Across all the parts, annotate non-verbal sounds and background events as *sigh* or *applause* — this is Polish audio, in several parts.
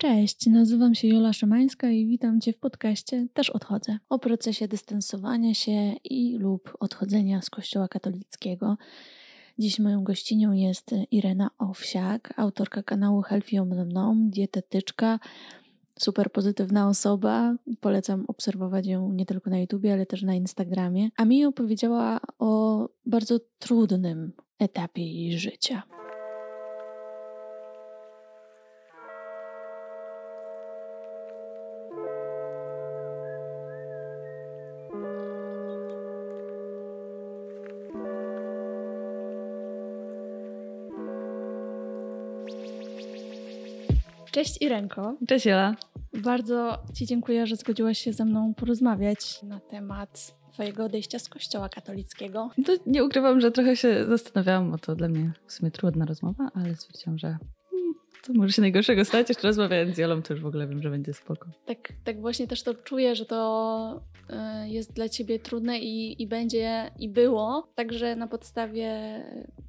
Cześć, nazywam się Jola Szymańska i witam Cię w podcaście Też Odchodzę o procesie dystansowania się i lub odchodzenia z Kościoła katolickiego. Dziś moją gościnią jest Irena Owsiak, autorka kanału Healthy Nom, dietetyczka, super pozytywna osoba. Polecam obserwować ją nie tylko na YouTubie, ale też na Instagramie. A mi opowiedziała o bardzo trudnym etapie jej życia. Cześć Irenko. Cześć Jola. Bardzo Ci dziękuję, że zgodziłaś się ze mną porozmawiać na temat Twojego odejścia z Kościoła katolickiego. To nie ukrywam, że trochę się zastanawiałam, bo to dla mnie w sumie trudna rozmowa, ale stwierdziłam, że hmm, to może się najgorszego stać, jeszcze rozmawiając z Jolą, to już w ogóle wiem, że będzie spoko. Tak, tak właśnie też to czuję, że to e, jest dla ciebie trudne i, i będzie, i było. Także na podstawie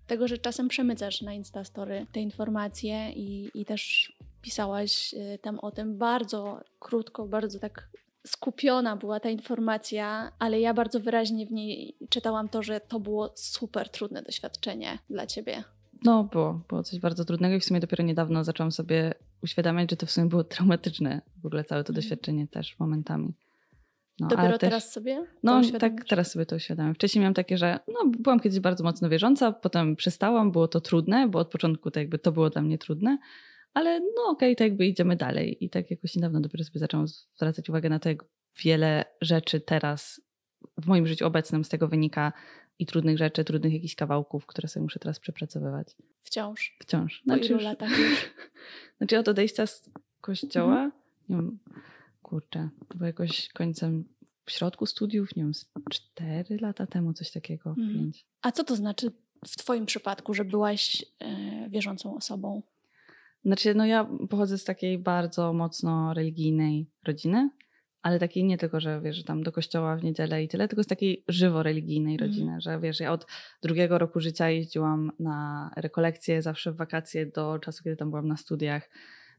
tego, że czasem przemycasz na Instastory te informacje i, i też pisałaś y, tam o tym bardzo krótko, bardzo tak skupiona była ta informacja, ale ja bardzo wyraźnie w niej czytałam to, że to było super trudne doświadczenie dla ciebie. No, było, było coś bardzo trudnego i w sumie dopiero niedawno zaczęłam sobie uświadamiać, że to w sumie było traumatyczne. W ogóle całe to mhm. doświadczenie też momentami. No, Dopiero też, teraz sobie? No tak, teraz sobie to uświadamiam. Wcześniej miałam takie, że no, byłam kiedyś bardzo mocno wierząca, potem przestałam, było to trudne, bo od początku to jakby to było dla mnie trudne, ale no okej, okay, tak jakby idziemy dalej. I tak jakoś niedawno dopiero sobie zaczęłam zwracać uwagę na to, jak wiele rzeczy teraz w moim życiu obecnym z tego wynika i trudnych rzeczy, trudnych jakichś kawałków, które sobie muszę teraz przepracowywać. Wciąż. Wciąż. Znaczy, po już... latach już? *laughs* znaczy od odejścia z kościoła, mhm. nie wiem, kurczę, to było jakoś końcem w środku studiów, nie wiem, cztery lata temu, coś takiego, mhm. A co to znaczy w Twoim przypadku, że byłaś yy, wierzącą osobą? Znaczy, no ja pochodzę z takiej bardzo mocno religijnej rodziny, ale takiej nie tylko, że wiesz, tam do kościoła w niedzielę i tyle, tylko z takiej żywo religijnej mhm. rodziny, mm. że wiesz, ja od drugiego roku życia jeździłam na rekolekcje, zawsze w wakacje do czasu, kiedy tam byłam na studiach.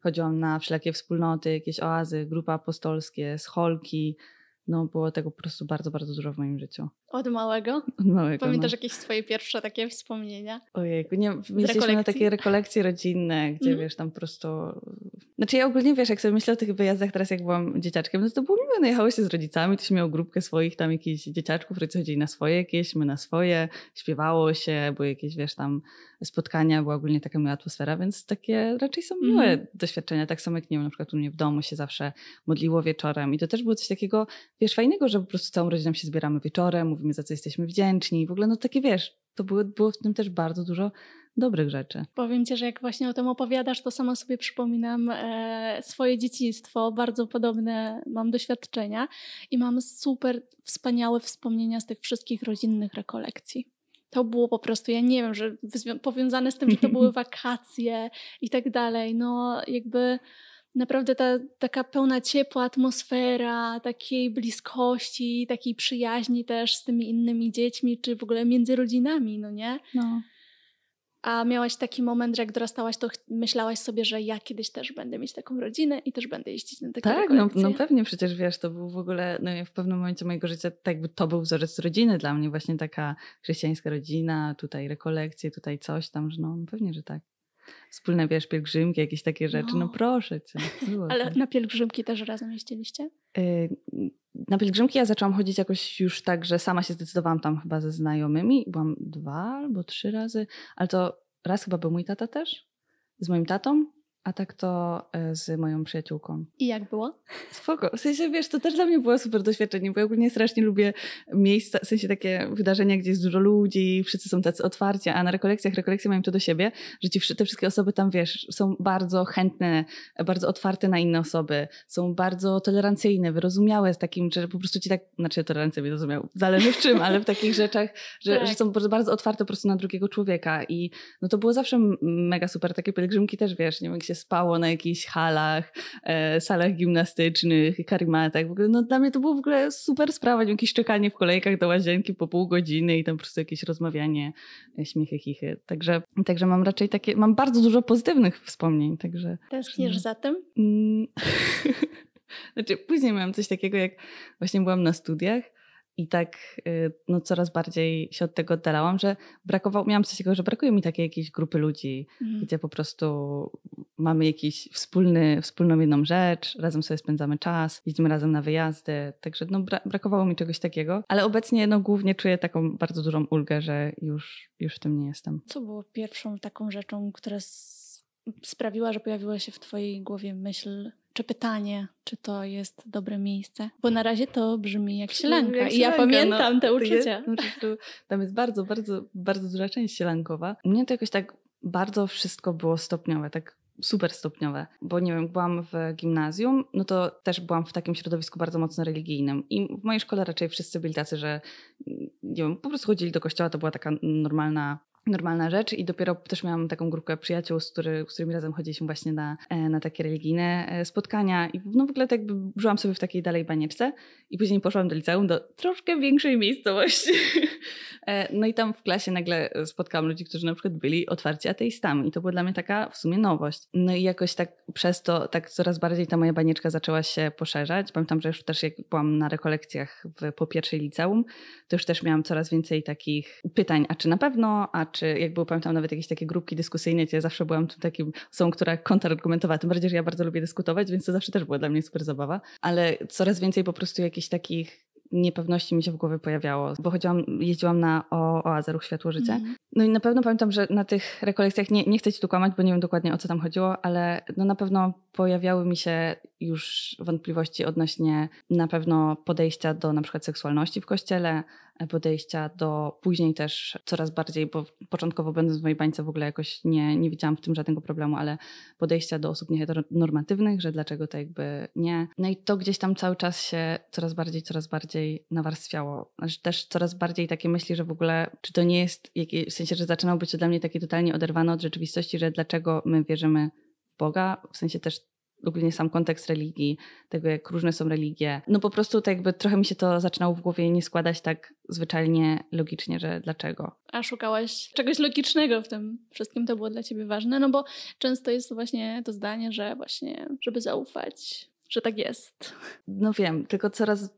Chodziłam na wszelkie wspólnoty, jakieś oazy, grupy apostolskie, scholki, no było tego po prostu bardzo, bardzo dużo w moim życiu. Od małego? Od małego. Pamiętasz no. jakieś swoje pierwsze takie wspomnienia? ojej nie, mieliśmy na takie rekolekcje rodzinne, gdzie mm. wiesz, tam po prostu... Znaczy ja ogólnie, wiesz, jak sobie myślę o tych wyjazdach teraz, jak byłam dzieciaczkiem, no to było miłe, no jechało się z rodzicami, ktoś miał grupkę swoich tam jakichś dzieciaczków, rodzice chodzili na swoje jakieś, my na swoje, śpiewało się, były jakieś, wiesz, tam spotkania, była ogólnie taka miła atmosfera, więc takie raczej są miłe mm. doświadczenia. Tak samo jak nie wiem, na przykład u mnie w domu się zawsze modliło wieczorem i to też było coś takiego, wiesz, fajnego, że po prostu całą rodziną się zbieramy wieczorem, mówimy za co jesteśmy wdzięczni i w ogóle no takie, wiesz, to było, było w tym też bardzo dużo dobrych rzeczy. Powiem Ci, że jak właśnie o tym opowiadasz, to sama sobie przypominam e, swoje dzieciństwo, bardzo podobne mam doświadczenia i mam super wspaniałe wspomnienia z tych wszystkich rodzinnych rekolekcji to było po prostu, ja nie wiem, że powiązane z tym, że to były *laughs* wakacje i tak dalej. No jakby naprawdę ta taka pełna ciepła atmosfera, takiej bliskości, takiej przyjaźni też z tymi innymi dziećmi, czy w ogóle między rodzinami, no nie? No. A miałaś taki moment, że jak dorastałaś, to myślałaś sobie, że ja kiedyś też będę mieć taką rodzinę i też będę jeździć na takie Tak, no, no, pewnie przecież wiesz, to był w ogóle, no w pewnym momencie mojego życia tak jakby to był wzorzec rodziny dla mnie, właśnie taka chrześcijańska rodzina, tutaj rekolekcje, tutaj coś tam, że no pewnie, że tak wspólne, wiesz, pielgrzymki, jakieś takie rzeczy. No, no proszę cię. No, ale na pielgrzymki też razem jeździliście? Y, na pielgrzymki ja zaczęłam chodzić jakoś już tak, że sama się zdecydowałam tam chyba ze znajomymi. Byłam dwa albo trzy razy, ale to raz chyba był mój tata też z moim tatą a tak to e, z moją przyjaciółką. I jak było? Spoko. W sensie, wiesz, to też dla mnie było super doświadczenie, bo ja ogólnie strasznie lubię miejsca, w sensie takie wydarzenia, gdzie jest dużo ludzi, wszyscy są tacy otwarci, a na rekolekcjach, rekolekcje mają to do siebie, że ci, te wszystkie osoby tam, wiesz, są bardzo chętne, bardzo otwarte na inne osoby, są bardzo tolerancyjne, wyrozumiałe z takim, że po prostu ci tak, znaczy tolerancja mi zrozumiał, zależy w czym, ale w takich rzeczach, że, tak. że są bardzo, bardzo otwarte po prostu na drugiego człowieka i no to było zawsze mega super, takie pielgrzymki też, wiesz, nie wiem, się spało na jakichś halach, e, salach gimnastycznych, karimatach. W ogóle, no, dla mnie to było w ogóle super sprawa, jakieś czekanie w kolejkach do łazienki po pół godziny i tam po prostu jakieś rozmawianie, e, śmiechy, chichy. Także, także mam raczej takie, mam bardzo dużo pozytywnych wspomnień. Także, Tęskniesz no. za tym? Mm. *laughs* znaczy, później miałam coś takiego, jak właśnie byłam na studiach i tak y, no, coraz bardziej się od tego oddalałam, że brakowało, miałam coś takiego, że brakuje mi takiej jakiejś grupy ludzi, mhm. gdzie po prostu mamy jakiś wspólny, wspólną jedną rzecz, razem sobie spędzamy czas, idziemy razem na wyjazdy, także no, bra brakowało mi czegoś takiego, ale obecnie no, głównie czuję taką bardzo dużą ulgę, że już, już w tym nie jestem. Co było pierwszą taką rzeczą, która sprawiła, że pojawiła się w twojej głowie myśl czy pytanie, czy to jest dobre miejsce, bo mm. na razie to brzmi jak sielanka jak i ja no. pamiętam no, te uczucia. Jest, tam jest bardzo, bardzo, bardzo duża część sielankowa. U mnie to jakoś tak bardzo wszystko było stopniowe, tak super stopniowe, bo nie wiem, byłam w gimnazjum, no to też byłam w takim środowisku bardzo mocno religijnym i w mojej szkole raczej wszyscy byli tacy, że mm, nie wiem, po prostu chodzili do kościoła, to była taka normalna normalna rzecz i dopiero też miałam taką grupkę przyjaciół, z, który, z którymi razem chodziliśmy właśnie na, e, na takie religijne e, spotkania i no w ogóle tak jakby żyłam sobie w takiej dalej banieczce i później poszłam do liceum do troszkę większej miejscowości. *laughs* E, no i tam w klasie nagle spotkałam ludzi, którzy na przykład byli otwarci ateistami i to była dla mnie taka w sumie nowość. No i jakoś tak przez to tak coraz bardziej ta moja banieczka zaczęła się poszerzać. Pamiętam, że już też jak byłam na rekolekcjach w, po pierwszej liceum, to już też miałam coraz więcej takich pytań, a czy na pewno, a czy jak było, pamiętam nawet jakieś takie grupki dyskusyjne, gdzie ja zawsze byłam tym takim osobą, która kontrargumentowała, tym bardziej, że ja bardzo lubię dyskutować, więc to zawsze też była dla mnie super zabawa, ale coraz więcej po prostu jakichś takich niepewności mi się w głowie pojawiało, bo chodziłam, jeździłam na o, Oazę Ruch Światło Życie. Mm. No i na pewno pamiętam, że na tych rekolekcjach, nie, nie chcę ci tu kłamać, bo nie wiem dokładnie o co tam chodziło, ale no na pewno pojawiały mi się już wątpliwości odnośnie na pewno podejścia do na przykład seksualności w kościele, e, podejścia do później też coraz bardziej, bo początkowo będąc w mojej bańce w ogóle jakoś nie, nie widziałam w tym żadnego problemu, ale podejścia do osób nieheteronormatywnych, że dlaczego to jakby nie. No i to gdzieś tam cały czas się coraz bardziej, coraz bardziej nawarstwiało. Znaczy też coraz bardziej takie myśli, że w ogóle czy to nie jest, w sensie, że zaczynało być to dla mnie takie totalnie oderwane od rzeczywistości, że dlaczego my wierzymy Boga, w sensie też ogólnie sam kontekst religii, tego jak różne są religie. No po prostu tak jakby trochę mi się to zaczynało w głowie nie składać tak zwyczajnie logicznie, że dlaczego. A szukałaś czegoś logicznego w tym wszystkim, to było dla ciebie ważne, no bo często jest właśnie to zdanie, że właśnie, żeby zaufać, że tak jest. No wiem, tylko coraz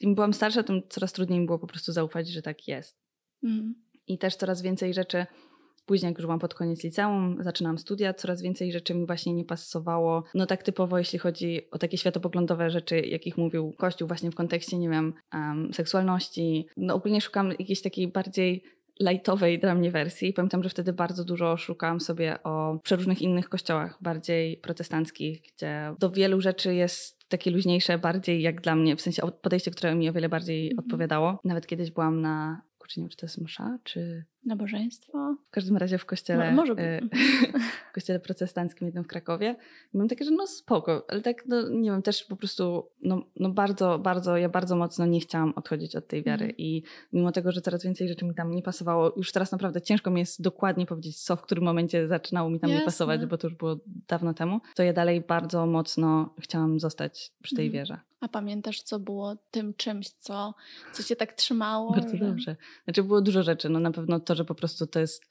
im byłam starsza, tym coraz trudniej mi było po prostu zaufać, że tak jest. Mm. I też coraz więcej rzeczy Później, jak już byłam pod koniec liceum, zaczynam studia, coraz więcej rzeczy mi właśnie nie pasowało. No tak typowo, jeśli chodzi o takie światopoglądowe rzeczy, jakich mówił Kościół właśnie w kontekście, nie wiem, um, seksualności. No ogólnie szukam jakiejś takiej bardziej lightowej dla mnie wersji. Pamiętam, że wtedy bardzo dużo szukałam sobie o przeróżnych innych kościołach, bardziej protestanckich, gdzie do wielu rzeczy jest takie luźniejsze, bardziej jak dla mnie, w sensie podejście, które mi o wiele bardziej mm -hmm. odpowiadało. Nawet kiedyś byłam na, kurczę, nie wiem, czy to jest msza, czy Nabożeństwo? W każdym razie w kościele. No, może e, *laughs* w kościele protestanckim jednym w Krakowie. I mam takie, że no spoko, ale tak, no, nie wiem, też po prostu, no, no bardzo, bardzo, ja bardzo mocno nie chciałam odchodzić od tej wiary. Mm. I mimo tego, że coraz więcej rzeczy mi tam nie pasowało, już teraz naprawdę ciężko mi jest dokładnie powiedzieć, co w którym momencie zaczynało mi tam Jasne. nie pasować, bo to już było dawno temu, to ja dalej bardzo mocno chciałam zostać przy tej mm. wierze. A pamiętasz, co było tym czymś, co, co cię tak trzymało? Bardzo że... dobrze. Znaczy było dużo rzeczy. No na pewno to, że po prostu to jest,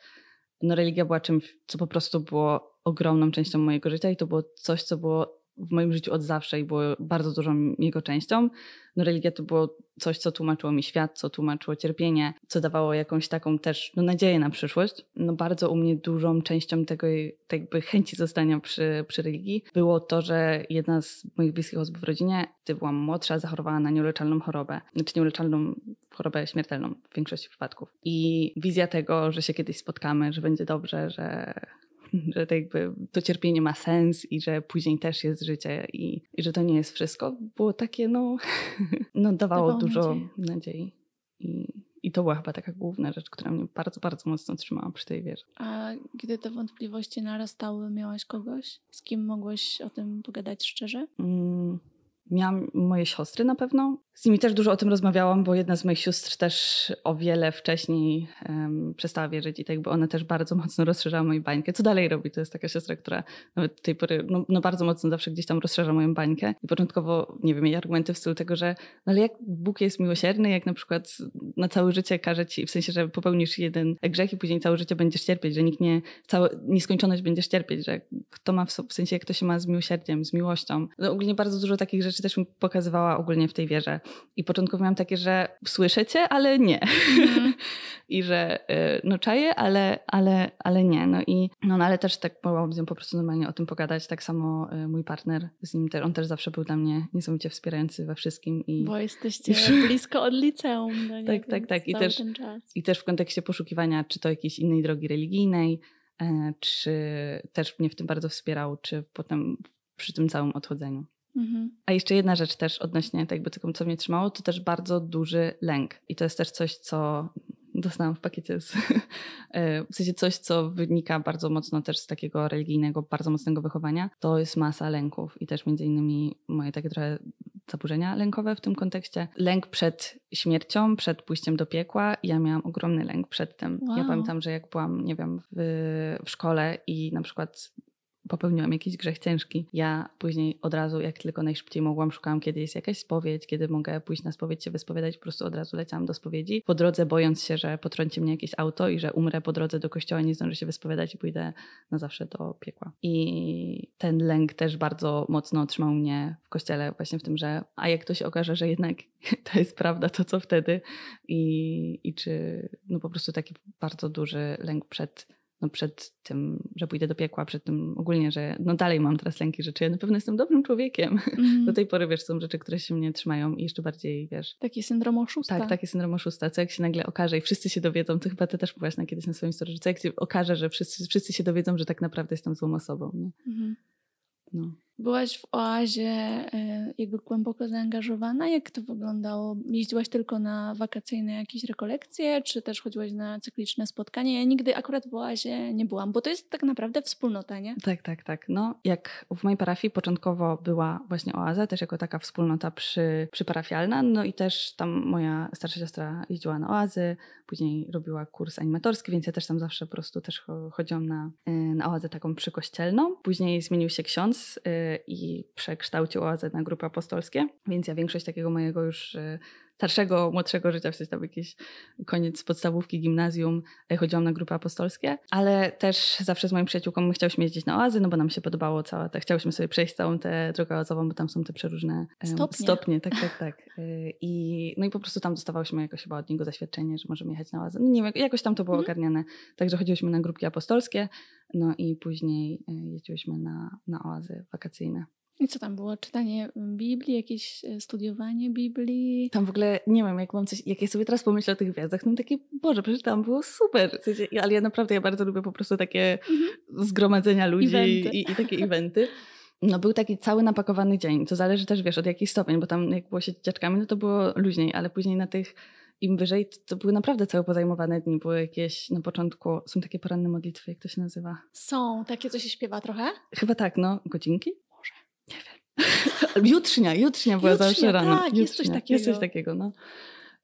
no religia była czymś, co po prostu było ogromną częścią mojego życia i to było coś, co było w moim życiu od zawsze i było bardzo dużą jego częścią. No, religia to było coś, co tłumaczyło mi świat, co tłumaczyło cierpienie, co dawało jakąś taką też no, nadzieję na przyszłość. No, bardzo u mnie dużą częścią tego jakby chęci zostania przy, przy religii było to, że jedna z moich bliskich osób w rodzinie, gdy byłam młodsza, zachorowała na nieuleczalną chorobę, znaczy nieuleczalną chorobę śmiertelną w większości przypadków. I wizja tego, że się kiedyś spotkamy, że będzie dobrze, że, że to, jakby to cierpienie ma sens i że później też jest życie i, i że to nie jest wszystko, było takie, no, *laughs* no dawało, dużo nadziei. I, I to była chyba taka główna rzecz, która mnie bardzo, bardzo mocno trzymała przy tej wierze. A gdy te wątpliwości narastały, miałaś kogoś, z kim mogłeś o tym pogadać szczerze? Mm, miałam moje siostry na pewno, z nimi też dużo o tym rozmawiałam, bo jedna z moich sióstr też o wiele wcześniej um, przestała wierzyć i tak, bo ona też bardzo mocno rozszerzała moją bańkę. Co dalej robi? To jest taka siostra, która nawet do tej pory no, no, bardzo mocno zawsze gdzieś tam rozszerza moją bańkę. I początkowo, nie wiem, jej argumenty w stylu tego, że no ale jak Bóg jest miłosierny, jak na przykład na całe życie każe ci, w sensie, że popełnisz jeden grzech i później całe życie będziesz cierpieć, że nikt nie, całe, nieskończoność będziesz cierpieć, że kto ma w, w sensie, jak to się ma z miłosierdziem, z miłością. No ogólnie bardzo dużo takich rzeczy też mi pokazywała ogólnie w tej wierze. I początkowo miałam takie, że słyszycie, ale nie. Mm. *laughs* I że y, no czaję, ale, ale, ale nie. No i no, no ale też tak mogłam z nią po prostu normalnie o tym pogadać. Tak samo y, mój partner z nim on też zawsze był dla mnie niesamowicie wspierający we wszystkim. I, Bo jesteście i, *laughs* blisko od liceum. No tak, tak, tak. I też, I też w kontekście poszukiwania, czy to jakiejś innej drogi religijnej, e, czy też mnie w tym bardzo wspierał, czy potem przy tym całym odchodzeniu. Mhm. A jeszcze jedna rzecz też odnośnie tego, tak co mnie trzymało, to też bardzo duży lęk. I to jest też coś, co dostałam w pakiecie. Z, *laughs* e, w sensie coś, co wynika bardzo mocno też z takiego religijnego, bardzo mocnego wychowania, to jest masa lęków i też między innymi moje takie trochę zaburzenia lękowe w tym kontekście. Lęk przed śmiercią, przed pójściem do piekła. Ja miałam ogromny lęk przed tym. Wow. Ja pamiętam, że jak byłam, nie wiem, w, w szkole i na przykład popełniłam jakiś grzech ciężki. Ja później od razu, jak tylko najszybciej mogłam, szukałam, kiedy jest jakaś spowiedź, kiedy mogę pójść na spowiedź się wyspowiadać, po prostu od razu leciałam do spowiedzi. Po drodze bojąc się, że potrąci mnie jakieś auto i że umrę po drodze do kościoła, nie zdążę się wyspowiadać i pójdę na zawsze do piekła. I ten lęk też bardzo mocno trzymał mnie w kościele, właśnie w tym, że a jak to się okaże, że jednak *laughs* to jest prawda, to co wtedy? I, i czy no po prostu taki bardzo duży lęk przed no przed tym, że pójdę do piekła, przed tym ogólnie, że no dalej mam teraz lęki rzeczy, ja na pewno jestem dobrym człowiekiem. Mm. Do tej pory, wiesz, są rzeczy, które się mnie trzymają i jeszcze bardziej, wiesz... Taki syndrom oszusta. Tak, taki syndrom oszusta, co jak się nagle okaże i wszyscy się dowiedzą, to chyba ty też mówiłaś na kiedyś na swoim story, co jak się okaże, że wszyscy, wszyscy się dowiedzą, że tak naprawdę jestem złą osobą, nie? Mm. No. Byłaś w oazie e, jakby głęboko zaangażowana? Jak to wyglądało? Jeździłaś tylko na wakacyjne jakieś rekolekcje, czy też chodziłaś na cykliczne spotkanie? Ja nigdy akurat w oazie nie byłam, bo to jest tak naprawdę wspólnota, nie? Tak, tak, tak. No, jak w mojej parafii początkowo była właśnie oaza, też jako taka wspólnota przy, przyparafialna, no i też tam moja starsza siostra jeździła na oazy, później robiła kurs animatorski, więc ja też tam zawsze po prostu też chodziłam na, e, na oazę taką przykościelną. Później zmienił się ksiądz, e, i przekształcił OAZ na grupy apostolskie, więc ja większość takiego mojego już y, starszego, młodszego życia, w sensie tam jakiś koniec podstawówki, gimnazjum, e, chodziłam na grupy apostolskie, ale też zawsze z moim przyjaciółką chciałyśmy jeździć na oazy, no bo nam się podobało cała ta, chciałyśmy sobie przejść całą tę drogę oazową, bo tam są te przeróżne stopnie, stopnie tak, tak, tak. E, I, no i po prostu tam dostawałyśmy jakoś chyba od niego zaświadczenie, że możemy jechać na oazę. No nie wiem, jakoś tam to było mhm. ogarniane, także chodziłyśmy na grupki apostolskie, no i później e, jeździłyśmy na, na oazy wakacyjne. I co tam było? Czytanie mm, Biblii, jakieś e, studiowanie Biblii? Tam w ogóle nie wiem, jak mam coś, jak ja sobie teraz pomyślę o tych gwiazdach, no mam takie, Boże, przecież tam było super. W sensie, ale ja naprawdę, ja bardzo lubię po prostu takie mhm. zgromadzenia ludzi i, i, takie eventy. No był taki cały napakowany dzień, to zależy też, wiesz, od jakiej stopień, bo tam jak było się dzieciaczkami, no to było luźniej, ale później na tych im wyżej, to, były naprawdę całe pozajmowane dni. Były jakieś na początku, są takie poranne modlitwy, jak to się nazywa? Są, takie co się śpiewa trochę? Chyba tak, no, godzinki. Jutrznia, jutrznia była jutrznia, zawsze rano. jutrznia. jest coś takiego. Jest coś takiego, no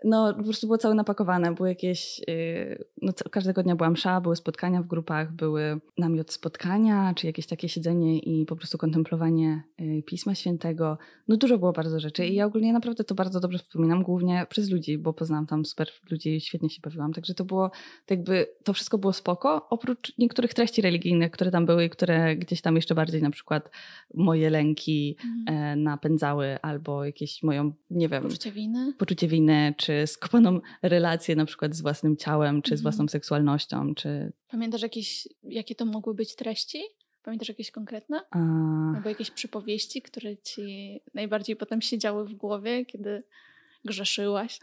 no po prostu było całe napakowane, były jakieś, y, no każdego dnia była msza, były spotkania w grupach, były namiot spotkania, czy jakieś takie siedzenie i po prostu kontemplowanie y, Pisma Świętego. No dużo było bardzo rzeczy i ja mhm. ogólnie naprawdę to bardzo dobrze wspominam, głównie przez ludzi, bo poznałam tam super ludzi, świetnie się bawiłam, także to było, jakby to wszystko było spoko, oprócz niektórych treści religijnych, które tam były i które gdzieś tam jeszcze bardziej na przykład moje lęki mhm. E, napędzały albo jakieś moją, nie wiem... Poczucie winy? Poczucie winy, czy skopaną relację na przykład z własnym ciałem, czy z mhm. własną seksualnością, czy... Pamiętasz jakieś, jakie to mogły być treści? Pamiętasz jakieś konkretne? A... Albo jakieś przypowieści, które ci najbardziej potem siedziały w głowie, kiedy grzeszyłaś?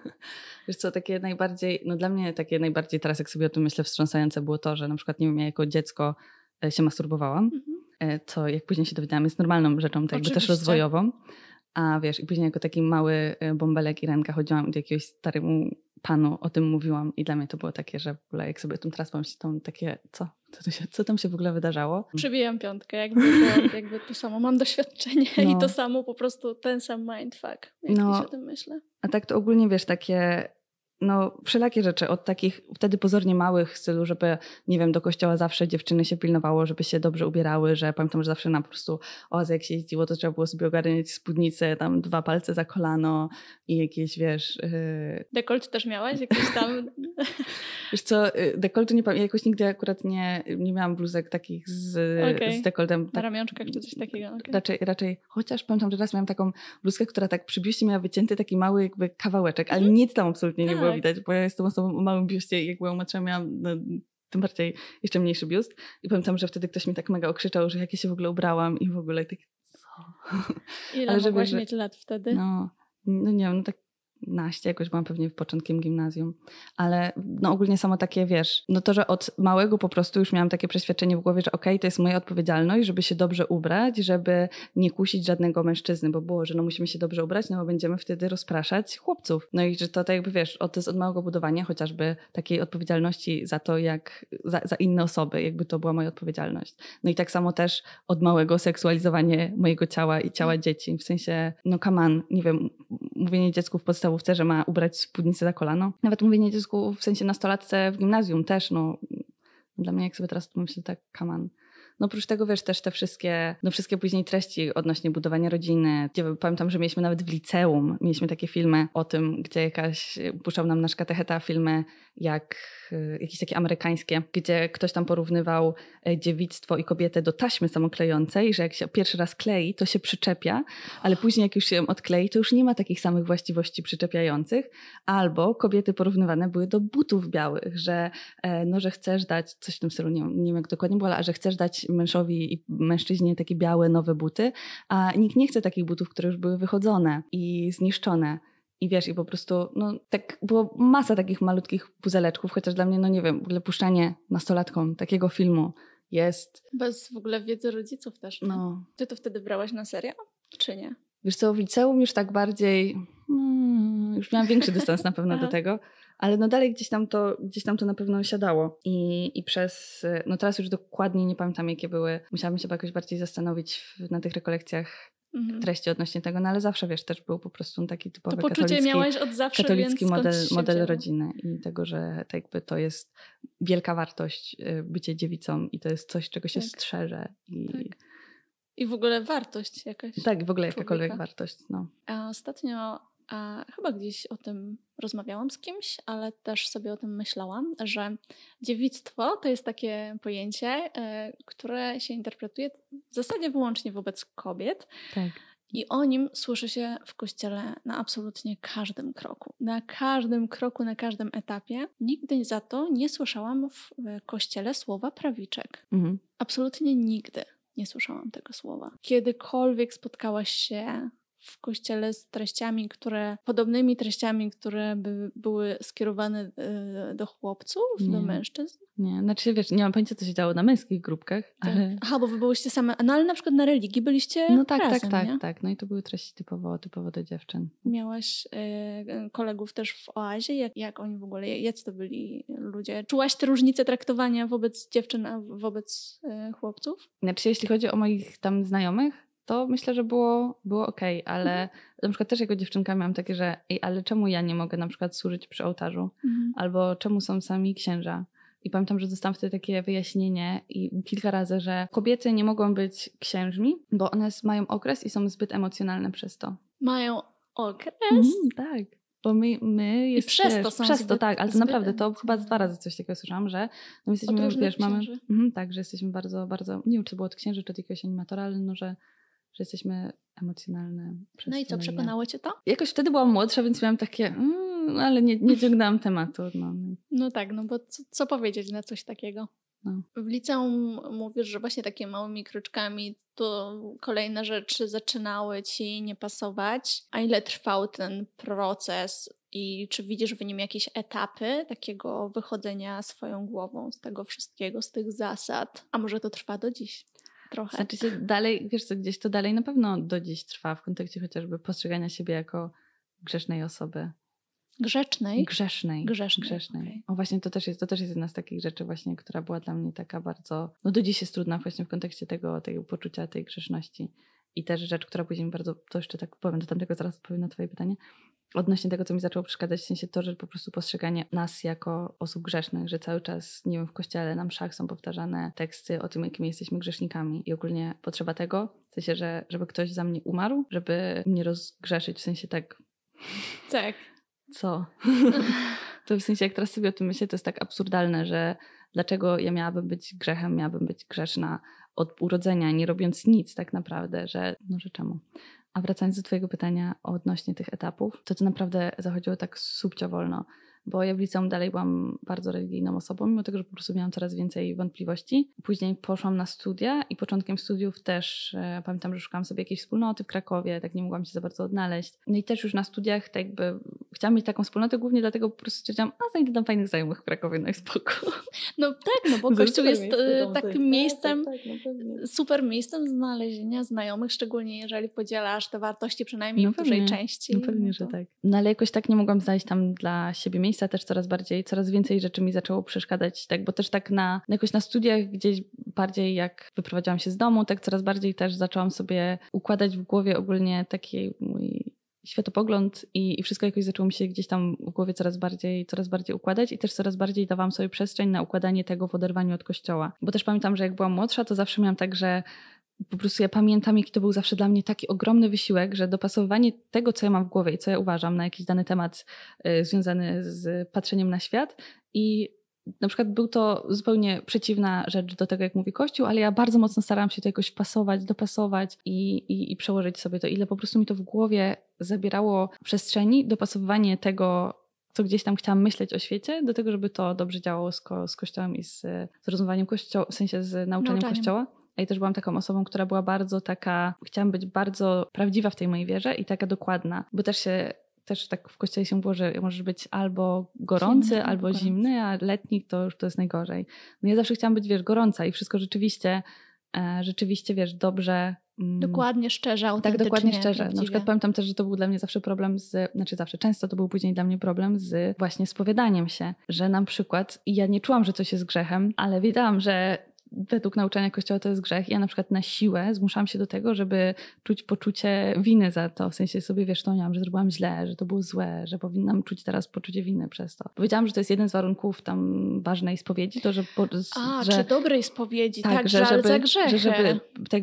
*laughs* Wiesz co, takie najbardziej, no dla mnie takie najbardziej teraz jak sobie o tym myślę wstrząsające było to, że na przykład nie wiem, ja jako dziecko e, się masturbowałam, mhm. E, co jak później się dowiedziałam jest normalną rzeczą, tak jakby też rozwojową. A wiesz, i później jako taki mały y, bąbelek i ręka chodziłam do jakiegoś staremu panu, o tym mówiłam i dla mnie to było takie, że w ogóle jak sobie tym teraz się, tam takie, co? Co, się, co tam się w ogóle wydarzało? Przybijam piątkę, jakby to, *laughs* jakby to samo. Mam doświadczenie no. i to samo, po prostu ten sam mindfuck, jak no. o tym myślę. A tak to ogólnie, wiesz, takie no, wszelakie rzeczy, od takich wtedy pozornie małych stylu, żeby, nie wiem, do kościoła zawsze dziewczyny się pilnowało, żeby się dobrze ubierały, że pamiętam, że zawsze na po prostu oazę jak się jeździło, to trzeba było sobie ogarniać spódnicę, tam dwa palce za kolano i jakieś, wiesz... Yy... Dekolt też miałaś? Jakieś tam... *laughs* wiesz co, y, dekoltu nie pamiętam, jakoś nigdy akurat nie, nie miałam bluzek takich z, okay. z dekoltem. Tak, na ramionczkach czy coś takiego. Okay. Raczej, raczej, chociaż pamiętam, że raz miałam taką bluzkę, która tak przy biuście miała wycięty taki mały jakby kawałeczek, ale mhm. nic tam absolutnie nie było było tak. widać, bo ja jestem osobą o małym biuście i jak byłam młodsza miałam no, tym bardziej jeszcze mniejszy biust. I pamiętam, że wtedy ktoś mi tak mega okrzyczał, że jak ja się w ogóle ubrałam i w ogóle tak co? Ile *laughs* Ale mogłaś żeby, mieć lat wtedy? No, no nie wiem, no tak naście, jakoś byłam pewnie początkiem gimnazjum, ale no ogólnie samo takie, wiesz, no to, że od małego po prostu już miałam takie przeświadczenie w głowie, że okej, okay, to jest moja odpowiedzialność, żeby się dobrze ubrać, żeby nie kusić żadnego mężczyzny, bo było, że no musimy się dobrze ubrać, no bo będziemy wtedy rozpraszać chłopców. No i że to tak jakby, wiesz, od, to jest od małego budowania chociażby takiej odpowiedzialności za to, jak, za, za inne osoby, jakby to była moja odpowiedzialność. No i tak samo też od małego seksualizowanie mojego ciała i ciała mhm. dzieci, w sensie, no kaman, nie wiem, mówienie dziecku w podstawówce, że ma ubrać spódnicę za kolano. Nawet mówienie dziecku w sensie nastolatce w gimnazjum też, no dla mnie jak sobie teraz pomyślę, myślę tak kaman. No oprócz tego wiesz też te wszystkie, no wszystkie później treści odnośnie budowania rodziny. Gdzie pamiętam, że mieliśmy nawet w liceum, mieliśmy takie filmy o tym, gdzie jakaś, puszczał nam nasz katecheta filmy jak y, jakieś takie amerykańskie, gdzie ktoś tam porównywał e, dziewictwo i kobietę do taśmy samoklejącej, że jak się pierwszy raz klei, to się przyczepia, ale później jak już się odklei, to już nie ma takich samych właściwości przyczepiających. Albo kobiety porównywane były do butów białych, że e, no, że chcesz dać, coś w tym stylu, nie, nie wiem jak dokładnie było, ale że chcesz dać mężowi i mężczyźnie takie białe, nowe buty, a nikt nie chce takich butów, które już były wychodzone i zniszczone i wiesz, i po prostu, no tak było masa takich malutkich puzeleczków, chociaż dla mnie, no nie wiem, w ogóle puszczanie nastolatkom takiego filmu jest... Bez w ogóle wiedzy rodziców też, no. no. Ty to wtedy brałaś na serio, czy nie? Wiesz co, w liceum już tak bardziej, no, już miałam większy *laughs* dystans na pewno do tego, ale no dalej gdzieś tam to, gdzieś tam to na pewno siadało. I, I przez, no teraz już dokładnie nie pamiętam jakie były, musiałabym się jakoś bardziej zastanowić na tych rekolekcjach, mhm. treści odnośnie tego, no ale zawsze wiesz, też był po prostu taki typowy to poczucie miałeś od zawsze, katolicki model, model rodziny i tego, że tak jakby to jest wielka wartość y, bycie dziewicą i to jest coś, czego się tak. strzeże. I... Tak. I w ogóle wartość jakaś. Tak, w ogóle człowieka. jakakolwiek wartość. No. A ostatnio a chyba gdzieś o tym rozmawiałam z kimś, ale też sobie o tym myślałam, że dziewictwo to jest takie pojęcie, e, które się interpretuje w zasadzie wyłącznie wobec kobiet. Tak. I o nim słyszy się w kościele na absolutnie każdym kroku. Na każdym kroku, na każdym etapie. Nigdy za to nie słyszałam w kościele słowa prawiczek. Mhm. Absolutnie nigdy nie słyszałam tego słowa. Kiedykolwiek spotkałaś się w kościele z treściami, które podobnymi treściami, które by były skierowane e, do chłopców, nie. do mężczyzn? Nie, znaczy wiesz, nie mam pojęcia, co się działo na męskich grupkach. Tak. Ale... Aha, bo wy byłyście same, no ale na przykład na religii byliście No tak, tak razem, tak, tak, nie? tak. No i to były treści typowo, typowo do dziewczyn. Miałaś y, kolegów też w oazie? Jak, jak oni w ogóle, jacy to byli ludzie? Czułaś te różnice traktowania wobec dziewczyn, a wobec y, chłopców? Znaczy jeśli chodzi o moich tam znajomych, to myślę, że było, było ok, ale mhm. na przykład też jako dziewczynka miałam takie, że ej, ale czemu ja nie mogę na przykład służyć przy ołtarzu? Mhm. Albo czemu są sami księża? I pamiętam, że dostałam wtedy takie wyjaśnienie i kilka razy, że kobiety nie mogą być księżmi, bo one mają okres i są zbyt emocjonalne przez to. Mają okres? Mhm, tak. Bo my, my jest, I przez to są Przez zbyt, to, tak, ale to naprawdę, to chyba dwa razy coś takiego słyszałam, że no jesteśmy, wiesz, mamy... Mm, tak, że jesteśmy bardzo, bardzo... Nie wiem, czy było od księży, czy od jakiegoś animatora, ale no, że że jesteśmy emocjonalne. No i co, no przekonało cię to? Jakoś wtedy byłam młodsza, więc miałam takie, mm, ale nie, nie ciągnęłam tematu od mamy. No tak, no bo co, co powiedzieć na coś takiego? No. W liceum mówisz, że właśnie takie małymi kroczkami to kolejne rzeczy zaczynały ci nie pasować. A ile trwał ten proces i czy widzisz w nim jakieś etapy takiego wychodzenia swoją głową z tego wszystkiego, z tych zasad? A może to trwa do dziś? trochę. Znaczy się dalej, wiesz co, gdzieś to dalej na pewno do dziś trwa w kontekście chociażby postrzegania siebie jako grzesznej osoby. Grzecznej? Grzesznej. Grzesznej. grzesznej. Okay. O właśnie, to też, jest, to też jest jedna z takich rzeczy właśnie, która była dla mnie taka bardzo, no do dziś jest trudna właśnie w kontekście tego, tego poczucia tej grzeszności. I też rzecz, która później bardzo, to jeszcze tak powiem, do tamtego zaraz odpowiem na twoje pytanie, odnośnie tego, co mi zaczęło przeszkadzać, w sensie to, że po prostu postrzeganie nas jako osób grzesznych, że cały czas, nie wiem, w kościele, na mszach są powtarzane teksty o tym, jakimi jesteśmy grzesznikami i ogólnie potrzeba tego, w sensie, że żeby ktoś za mnie umarł, żeby mnie rozgrzeszyć, w sensie tak... Tak. Co? *laughs* to w sensie, jak teraz sobie o tym myślę, to jest tak absurdalne, że dlaczego ja miałabym być grzechem, miałabym być grzeszna od urodzenia, nie robiąc nic tak naprawdę, że no, że czemu? A wracając do Twojego pytania odnośnie tych etapów, to to naprawdę zachodziło tak subciowolno bo ja w liceum dalej byłam bardzo religijną osobą, mimo tego, że po prostu miałam coraz więcej wątpliwości. Później poszłam na studia i początkiem studiów też e, pamiętam, że szukałam sobie jakiejś wspólnoty w Krakowie, tak nie mogłam się za bardzo odnaleźć. No i też już na studiach tak jakby chciałam mieć taką wspólnotę głównie dlatego po prostu stwierdziłam, a znajdę tam fajnych znajomych w Krakowie, no i spoko. *laughs* No tak, no bo Kościół jest miejsce, takim miejscem, tak, tak, tak no super miejscem znalezienia znajomych, szczególnie jeżeli podzielasz te wartości przynajmniej no w dużej części. No pewnie, no że tak. No ale jakoś tak nie mogłam znaleźć tam dla siebie miejsca miejsca też coraz bardziej, coraz więcej rzeczy mi zaczęło przeszkadzać, tak, bo też tak na, jakoś na studiach gdzieś bardziej jak wyprowadziłam się z domu, tak coraz bardziej też zaczęłam sobie układać w głowie ogólnie taki mój światopogląd i, i wszystko jakoś zaczęło mi się gdzieś tam w głowie coraz bardziej, coraz bardziej układać i też coraz bardziej dawałam sobie przestrzeń na układanie tego w oderwaniu od kościoła. Bo też pamiętam, że jak byłam młodsza, to zawsze miałam tak, że po prostu ja pamiętam, jaki to był zawsze dla mnie taki ogromny wysiłek, że dopasowywanie tego, co ja mam w głowie i co ja uważam na jakiś dany temat y, związany z patrzeniem na świat i na przykład był to zupełnie przeciwna rzecz do tego, jak mówi Kościół, ale ja bardzo mocno starałam się to jakoś pasować, dopasować i, i, i przełożyć sobie to, ile po prostu mi to w głowie zabierało przestrzeni, dopasowywanie tego, co gdzieś tam chciałam myśleć o świecie, do tego, żeby to dobrze działało z, ko z Kościołem i z zrozumieniem Kościoła, w sensie z nauczaniem, nauczaniem. Kościoła i ja też byłam taką osobą, która była bardzo taka, chciałam być bardzo prawdziwa w tej mojej wierze i taka dokładna, bo też się też tak w kościele się było, że możesz być albo gorący, zimny, albo gorący. zimny, a letni to już to jest najgorzej. No ja zawsze chciałam być, wiesz, gorąca i wszystko rzeczywiście, e, rzeczywiście, wiesz, dobrze. Mm, dokładnie, szczerze, Tak, dokładnie, szczerze. Prawdziwie. Na przykład pamiętam też, że to był dla mnie zawsze problem z, znaczy zawsze, często to był później dla mnie problem z właśnie spowiadaniem się, że na przykład ja nie czułam, że coś jest grzechem, ale wiedziałam, że według nauczania Kościoła to jest grzech. Ja na przykład na siłę zmuszałam się do tego, żeby czuć poczucie winy za to. W sensie sobie wiesz, to miałam, że zrobiłam źle, że to było złe, że powinnam czuć teraz poczucie winy przez to. Powiedziałam, że to jest jeden z warunków tam ważnej spowiedzi, to że... Po, A, że, czy dobrej spowiedzi, tak, tak że, żeby, za Że żeby tak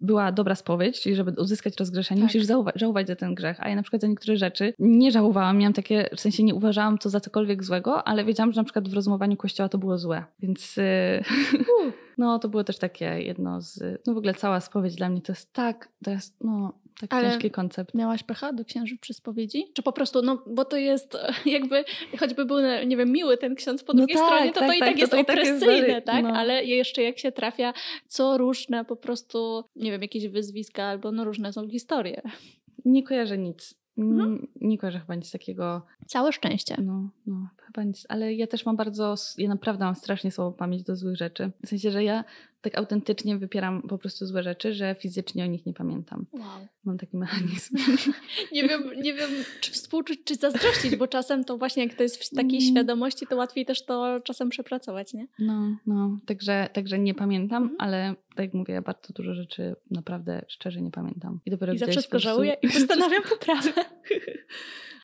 była dobra spowiedź, czyli żeby uzyskać rozgrzeszenie, tak. musisz żałować, za ten grzech. A ja na przykład za niektóre rzeczy nie żałowałam, miałam takie, w sensie nie uważałam to za cokolwiek złego, ale wiedziałam, że na przykład w rozmowaniu Kościoła to było złe, więc... Y, no, to było też takie jedno z. No w ogóle cała spowiedź dla mnie to jest tak, to jest no, tak Ale ciężki koncept. Miałaś pecha do księży przy spowiedzi? Czy po prostu, no bo to jest *laughs* jakby, choćby był, nie wiem, miły ten ksiądz po no drugiej tak, stronie, to, tak, to i tak, tak jest to opresyjne, tak? Jest tak? No. Ale jeszcze jak się trafia, co różne po prostu, nie wiem, jakieś wyzwiska albo no różne są historie. Nie kojarzę nic Mhm. Nie kojarzę chyba nic takiego. Całe szczęście. No, no, chyba nic. Ale ja też mam bardzo, ja naprawdę mam strasznie słabą pamięć do złych rzeczy. W sensie, że ja tak autentycznie wypieram po prostu złe rzeczy, że fizycznie o nich nie pamiętam. Wow. Mam taki mechanizm. *laughs* nie, wiem, nie wiem, czy współczuć, czy zazdrościć, bo czasem to właśnie, jak to jest w takiej mm. świadomości, to łatwiej też to czasem przepracować, nie? No, no. Także, także nie pamiętam, mhm. ale tak jak mówię, ja bardzo dużo rzeczy naprawdę szczerze nie pamiętam. I dopiero I za wszystko prostu... żałuję i postanawiam *laughs* poprawę.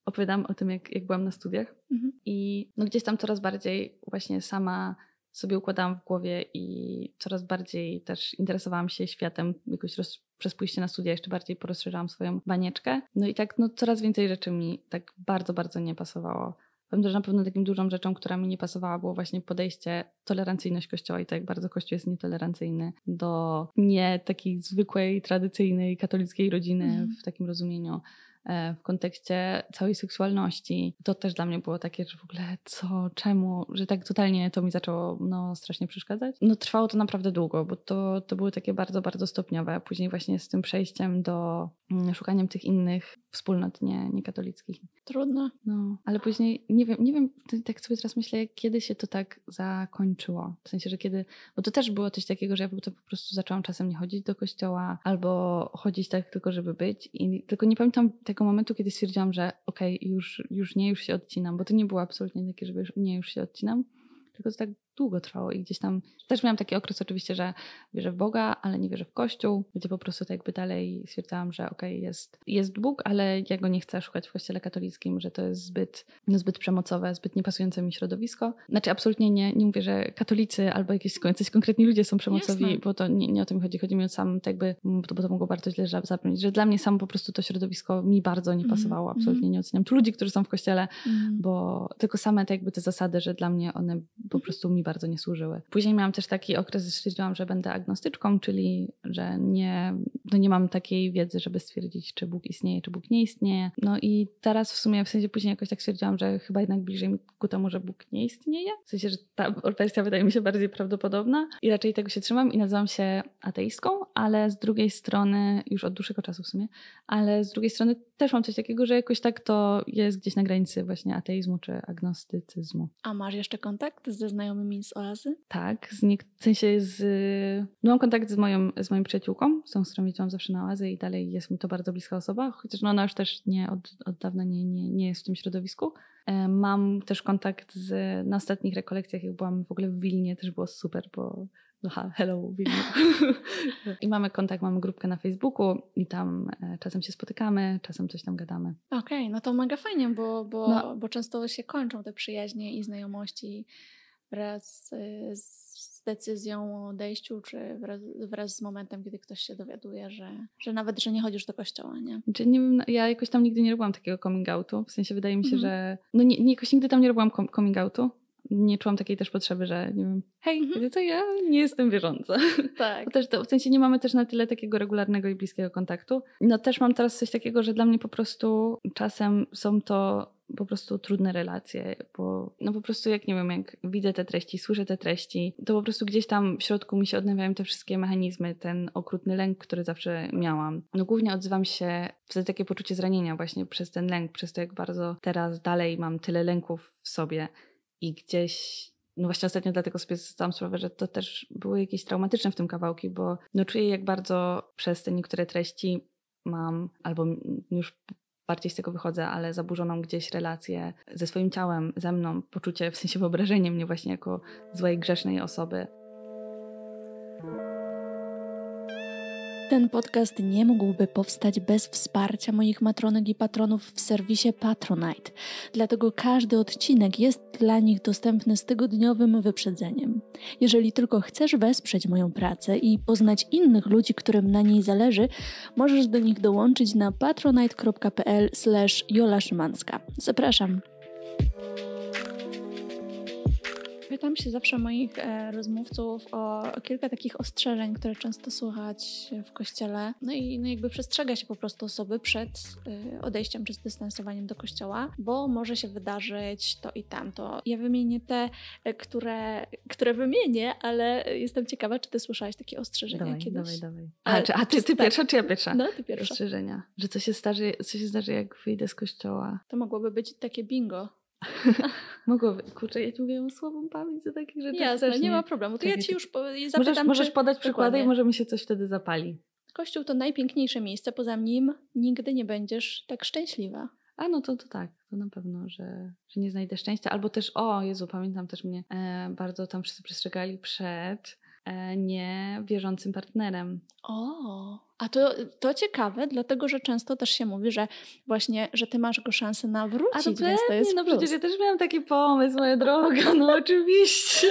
Opowiadam o tym, jak, jak byłam na studiach mhm. i no, gdzieś tam coraz bardziej właśnie sama sobie układałam w głowie i coraz bardziej też interesowałam się światem jakoś roz, przez pójście na studia jeszcze bardziej porozszerzałam swoją banieczkę. No i tak no, coraz więcej rzeczy mi tak bardzo, bardzo nie pasowało. Pamiętam, że na pewno takim dużą rzeczą, która mi nie pasowała, było właśnie podejście, tolerancyjność Kościoła i to, jak bardzo Kościół jest nietolerancyjny do nie takiej zwykłej, tradycyjnej katolickiej rodziny mm. w takim rozumieniu E, w kontekście całej seksualności. To też dla mnie było takie, że w ogóle co, czemu, że tak totalnie to mi zaczęło no, strasznie przeszkadzać. No trwało to naprawdę długo, bo to, to były takie bardzo, bardzo stopniowe. Później właśnie z tym przejściem do mm, szukaniem tych innych wspólnot nie, niekatolickich. Trudno. No, ale później nie wiem, nie wiem, tak sobie teraz myślę, kiedy się to tak zakończyło. W sensie, że kiedy, bo to też było coś takiego, że ja po prostu zaczęłam czasem nie chodzić do kościoła albo chodzić tak tylko, żeby być. I tylko nie pamiętam tego momentu, kiedy stwierdziłam, że okej, okay, już, już nie, już się odcinam, bo to nie było absolutnie takie, że już, nie, już się odcinam. Tylko to tak długo trwało i gdzieś tam też miałam taki okres oczywiście, że wierzę w Boga, ale nie wierzę w Kościół, gdzie po prostu tak jakby dalej stwierdzałam, że okej, okay, jest, jest Bóg, ale ja go nie chcę szukać w Kościele katolickim, że to jest zbyt, no, zbyt przemocowe, zbyt niepasujące mi środowisko. Znaczy absolutnie nie, nie mówię, że katolicy albo jakieś, jacyś konkretni ludzie są przemocowi, Jasne. bo to nie, nie, o tym chodzi, chodzi mi o sam tak jakby, bo to mogło bardzo źle zabrzmieć, że dla mnie samo po prostu to środowisko mi bardzo nie mhm, pasowało, mhm. absolutnie nie oceniam tu ludzi, którzy są w Kościele, mm. bo tylko same tak jakby te zasady, że dla mnie one po mhm. prostu mi bardzo nie służyły. Później miałam też taki okres, że stwierdziłam, że będę agnostyczką, czyli że nie, no nie mam takiej wiedzy, żeby stwierdzić, czy Bóg istnieje, czy Bóg nie istnieje. No i teraz w sumie, w sensie później jakoś tak stwierdziłam, że chyba jednak bliżej mi ku temu, że Bóg nie istnieje. W sensie, że ta wersja wydaje mi się bardziej prawdopodobna i raczej tego się trzymam i nazywam się ateistką, ale z drugiej strony, już od dłuższego czasu w sumie, ale z drugiej strony też mam coś takiego, że jakoś tak to jest gdzieś na granicy właśnie ateizmu czy agnostycyzmu. A masz jeszcze kontakt ze znajomymi z Oazy? Tak, z niek- w sensie z... No, mam kontakt z moją, z moją przyjaciółką, z tą, z którą jeździłam zawsze na Oazy i dalej jest mi to bardzo bliska osoba, chociaż no, ona już też nie, od, od dawna nie, nie, nie jest w tym środowisku. E, mam też kontakt z, na ostatnich rekolekcjach, jak byłam w ogóle w Wilnie, też było super, bo no, hello Wilnie. *laughs* I mamy kontakt, mamy grupkę na Facebooku i tam e, czasem się spotykamy, czasem coś tam gadamy. Okej, okay, no to mega fajnie, bo, bo, no. bo często się kończą te przyjaźnie i znajomości wraz z decyzją o odejściu, czy wraz, wraz, z momentem, kiedy ktoś się dowiaduje, że, że nawet, że nie chodzisz do kościoła, nie? Czy nie wiem, no, ja jakoś tam nigdy nie robiłam takiego coming outu, w sensie wydaje mi się, mhm. że no nie, nie, jakoś nigdy tam nie robiłam coming outu, nie czułam takiej też potrzeby, że nie wiem, hej, mhm. to ja nie jestem wierząca. *laughs* Tak. Bo też to, w sensie nie mamy też na tyle takiego regularnego i bliskiego kontaktu. No też mam teraz coś takiego, że dla mnie po prostu czasem są to po prostu trudne relacje, bo no po prostu jak nie wiem, jak widzę te treści, słyszę te treści, to po prostu gdzieś tam w środku mi się odnawiają te wszystkie mechanizmy, ten okrutny lęk, który zawsze miałam. No głównie odzywam się wtedy takie poczucie zranienia właśnie przez ten lęk, przez to jak bardzo teraz dalej mam tyle lęków w sobie i gdzieś no właśnie ostatnio dlatego sobie zdałam sprawę, że to też były jakieś traumatyczne w tym kawałki, bo no czuję jak bardzo przez te niektóre treści mam, albo już bardziej z tego wychodzę, ale zaburzoną gdzieś relację ze swoim ciałem, ze mną, poczucie, w sensie wyobrażenie mnie właśnie jako złej, grzesznej osoby. Ten podcast nie mógłby powstać bez wsparcia moich matronek i patronów w serwisie Patronite, dlatego każdy odcinek jest dla nich dostępny z tygodniowym wyprzedzeniem. Jeżeli tylko chcesz wesprzeć moją pracę i poznać innych ludzi, którym na niej zależy, możesz do nich dołączyć na patronite.pl/jolaszymanska. Zapraszam. Pytam się zawsze moich e, rozmówców o, o, kilka takich ostrzeżeń, które często słychać w kościele. No i no jakby przestrzega się po prostu osoby przed e, odejściem czy zdystansowaniem do kościoła, bo może się wydarzyć to i tamto. Ja wymienię te, e, które, które wymienię, ale jestem ciekawa, czy ty słyszałaś takie ostrzeżenia dawaj, kiedyś. Dawaj, dawaj. A, a, czy, a ty, ty tak. pierwsza, czy ja pierwsza? No, ty pierwsza. Ostrzeżenia, że co się, zdarzy, co się zdarzy, jak wyjdę z kościoła. To mogłoby być takie bingo. *laughs* Mogło Kurczę, ja ci mówię słową pamięć za takich rzeczy. Jasne, nie, nie ma problemu. To tak ja ci już zapytam. Możesz, możesz podać przykłady i możemy się coś wtedy zapali. Kościół to najpiękniejsze miejsce, poza nim nigdy nie będziesz tak szczęśliwa. A no to, to tak, to na pewno, że, że nie znajdę szczęścia. Albo też, o Jezu, pamiętam też mnie e, bardzo tam wszyscy przestrzegali przed E, nie wierzącym partnerem. O, a to, to ciekawe, dlatego że często też się mówi, że właśnie, że ty masz go szansę nawrócić, a to więc to jest no plus. przecież ja też miałam taki pomysł, moja droga, no *laughs* oczywiście.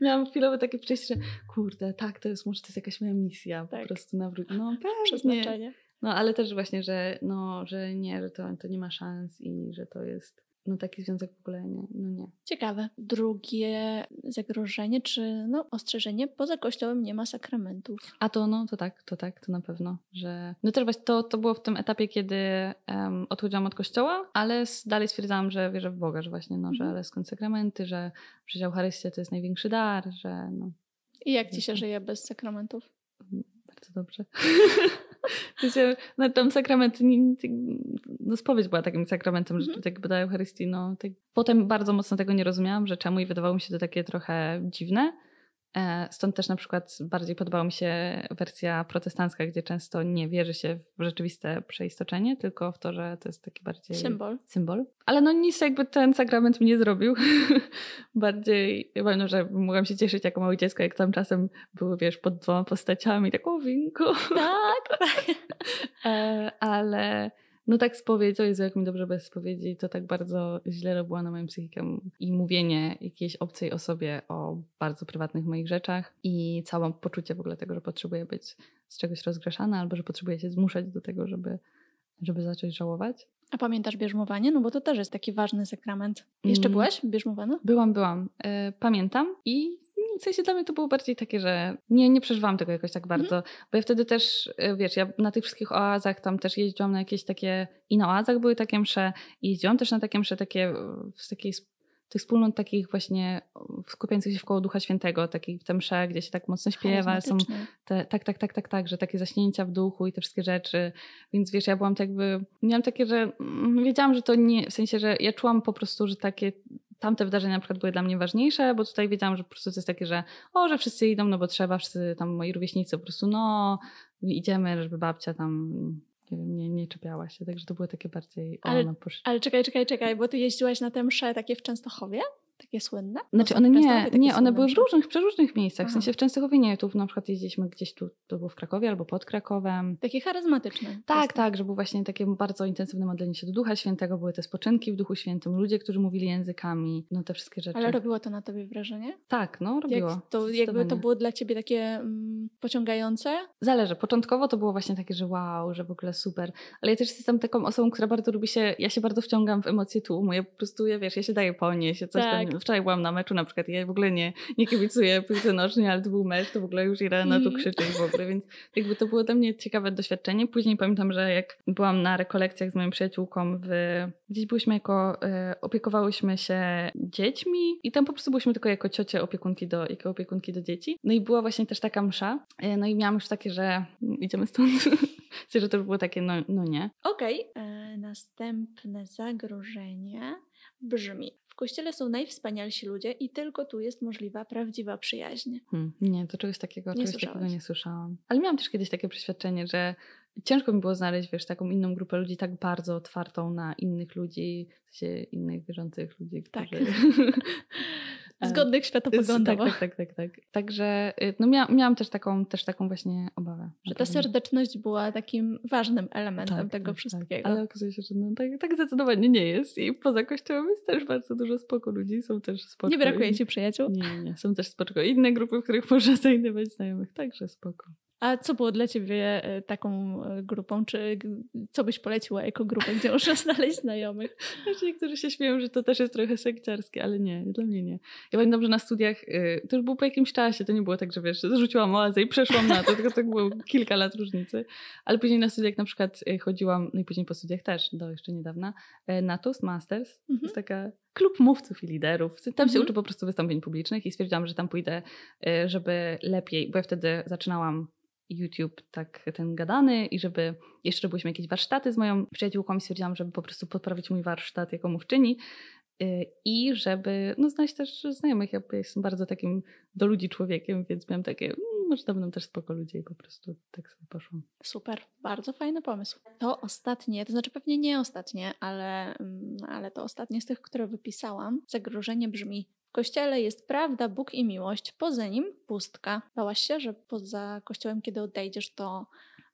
Miałam chwilowe takie przejście, że kurde, tak, to jest może to jest jakaś moja misja, tak. po prostu nawrócić. No *laughs* pewnie. No ale też właśnie, że, no, że nie, że to, to nie ma szans i że to jest no taki związek w ogóle nie, no nie. Ciekawe. Drugie zagrożenie, czy no ostrzeżenie, poza kościołem nie ma sakramentów. A to no, to tak, to tak, to na pewno, że... No też właśnie to, to było w tym etapie, kiedy um, odchodziłam od kościoła, ale dalej stwierdzałam, że wierzę w Boga, że właśnie no, że mhm. ale skąd sakramenty, że przecież Eucharystia to jest największy dar, że no... I jak ci się żyje bez sakramentów? Mm, bardzo dobrze. *laughs* *laughs* Wiecie, na no tam sakrament, no spowiedź była takim sakramentem, że -hmm. że tak jakby dają Eucharystii, no tak. Potem bardzo mocno tego nie rozumiałam, że czemu i wydawało mi się to takie trochę dziwne. E, stąd też na przykład bardziej podobała mi się wersja protestancka, gdzie często nie wierzy się w rzeczywiste przeistoczenie, tylko w to, że to jest taki bardziej symbol. symbol. Ale no nic jakby ten sakrament mnie zrobił. *laughs* bardziej, no, że mogłam się cieszyć jako małe dziecko, jak tam czasem były, wiesz, pod dwoma postaciami, tak o winku. tak, tak. *laughs* Ale no tak spowiedział, jest jak mi dobrze bez spowiedzi, to tak bardzo źle robiło na moją psychikę i mówienie jakiejś obcej osobie o bardzo prywatnych moich rzeczach i całe poczucie w ogóle tego, że potrzebuję być z czegoś rozgrzeszana albo że potrzebuję się zmuszać do tego, żeby, żeby zacząć żałować. A pamiętasz bierzmowanie? No bo to też jest taki ważny sakrament. Jeszcze mm. byłaś bierzmowana? Byłam, byłam. Y, pamiętam i w sensie dla mnie to było bardziej takie, że nie, nie przeżywałam tego jakoś tak mhm. bardzo, bo ja wtedy też, e, wiesz, ja na tych wszystkich oazach tam też jeździłam na jakieś takie, i na oazach były takie msze, i jeździłam też na takie msze takie e, z takiej tych wspólnot takich właśnie skupiających się wkoło Ducha Świętego, takich te msze, gdzie się tak mocno śpiewa, są te, tak, tak, tak, tak, tak, że takie zaśnięcia w duchu i te wszystkie rzeczy, więc wiesz, ja byłam tak jakby, miałam takie, że mm, wiedziałam, że to nie, w sensie, że ja czułam po prostu, że takie tamte wydarzenia na przykład były dla mnie ważniejsze, bo tutaj wiedziałam, że po prostu to jest takie, że o, że wszyscy idą, no bo trzeba, wszyscy tam moi rówieśnicy po prostu, no idziemy, żeby babcia tam nie, wiem, nie, nie czepiała się, także to było takie bardziej ale, ale czekaj, czekaj, czekaj, bo ty jeździłaś na te msze takie w Częstochowie? Takie słynne? Znaczy one nie, nie one były w różnych, przeróżnych miejscach. Aha. W sensie w Częstochowie tu na przykład jeździliśmy gdzieś tu, to było w Krakowie albo pod Krakowem. Takie charyzmatyczne. Tak, tak, że było właśnie takie bardzo intensywne modlenie się do Ducha Świętego, były te spoczynki w Duchu Świętym, ludzie, którzy mówili językami, no te wszystkie rzeczy. Ale robiło to na tobie wrażenie? Tak, no robiło. Jak to, jakby to było dla ciebie takie mm, pociągające? Zależy. Początkowo to było właśnie takie, że wow, że w ogóle super. Ale ja też jestem taką osobą, która bardzo lubi się, ja się bardzo wciągam w emocje tłumu. Ja po prostu, ja wiesz, ja się daję ponieść, ja coś tak, tam tak. Mm, wczoraj byłam na meczu na przykład, ja w ogóle nie, nie kibicuję piłce nożnej, ale to był mecz, to w ogóle już Irena tu mm. krzyczeć w ogóle, więc jakby to było dla mnie ciekawe doświadczenie. Później pamiętam, że jak byłam na rekolekcjach z moją przyjaciółką w... Gdzieś byliśmy jako... E, opiekowałyśmy się dziećmi i tam po prostu byliśmy tylko jako ciocie opiekunki do, jako opiekunki do dzieci. No i była właśnie też taka msza, e, no i miałam już takie, że mm, idziemy stąd. Chcę, *laughs* że to było takie, no, no nie. Okej. Okay. E, następne zagrożenie brzmi: w kościele są najwspanialsi ludzie i tylko tu jest możliwa prawdziwa przyjaźń. Hmm, nie, to czegoś takiego, nie czegoś takiego nie słyszałam. Ale miałam też kiedyś takie przeświadczenie, że ciężko mi było znaleźć, wiesz, taką inną grupę ludzi tak bardzo otwartą na innych ludzi, w sensie innych wierzących ludzi, którzy... Tak. *laughs* E, zgodnych światopoglądowo. Tak, tak, tak, tak. tak. Także y, no miałam też taką, też taką właśnie obawę. Że ta serdeczność była takim ważnym elementem tak, tego tak, wszystkiego. Ale okazuje się, że no, tak, tak zdecydowanie nie jest i poza kościołem jest też bardzo dużo spoko ludzi, są też spoko. Nie brakuje ci przyjaciół? Nie, nie, są też spoko inne grupy, w których *laughs* można znajdować znajomych, także spoko. A co było dla ciebie e, taką e, grupą? Czy co byś poleciła jako grupę, gdzie można *laughs* znaleźć znajomych? Znaczy, niektórzy się śmieją, że to też jest trochę sekciarskie, ale nie, dla mnie nie. Ja pamiętam, że na studiach, e, to już było po jakimś czasie, to nie było tak, że wiesz, rzuciłam oazę i przeszłam na to, tylko tak było *laughs* kilka lat różnicy. Ale później na studiach na przykład chodziłam, no i później po studiach też, do jeszcze niedawna, na Toastmasters. Mhm. To jest mhm. taka klub mówców i liderów. Tam mhm. się uczy po prostu wystąpień publicznych i stwierdziłam, że tam pójdę, żeby lepiej, bo ja wtedy zaczynałam YouTube tak ten gadany i żeby jeszcze robiłyśmy jakieś warsztaty z moją przyjaciółką i stwierdziłam, żeby po prostu podprawić mój warsztat jako mówczyni, Y, i żeby no, znać też znajomych. Ja jestem bardzo takim do ludzi człowiekiem, więc miałam takie, mm, może tam będą też spoko ludzie i po prostu tak sobie poszłam. Super, bardzo fajny pomysł. To ostatnie, to znaczy pewnie nie ostatnie, ale, mm, ale to ostatnie z tych, które wypisałam. Zagrożenie brzmi w kościele jest prawda, Bóg i miłość, poza nim pustka. Bałaś się, że poza kościołem, kiedy odejdziesz, to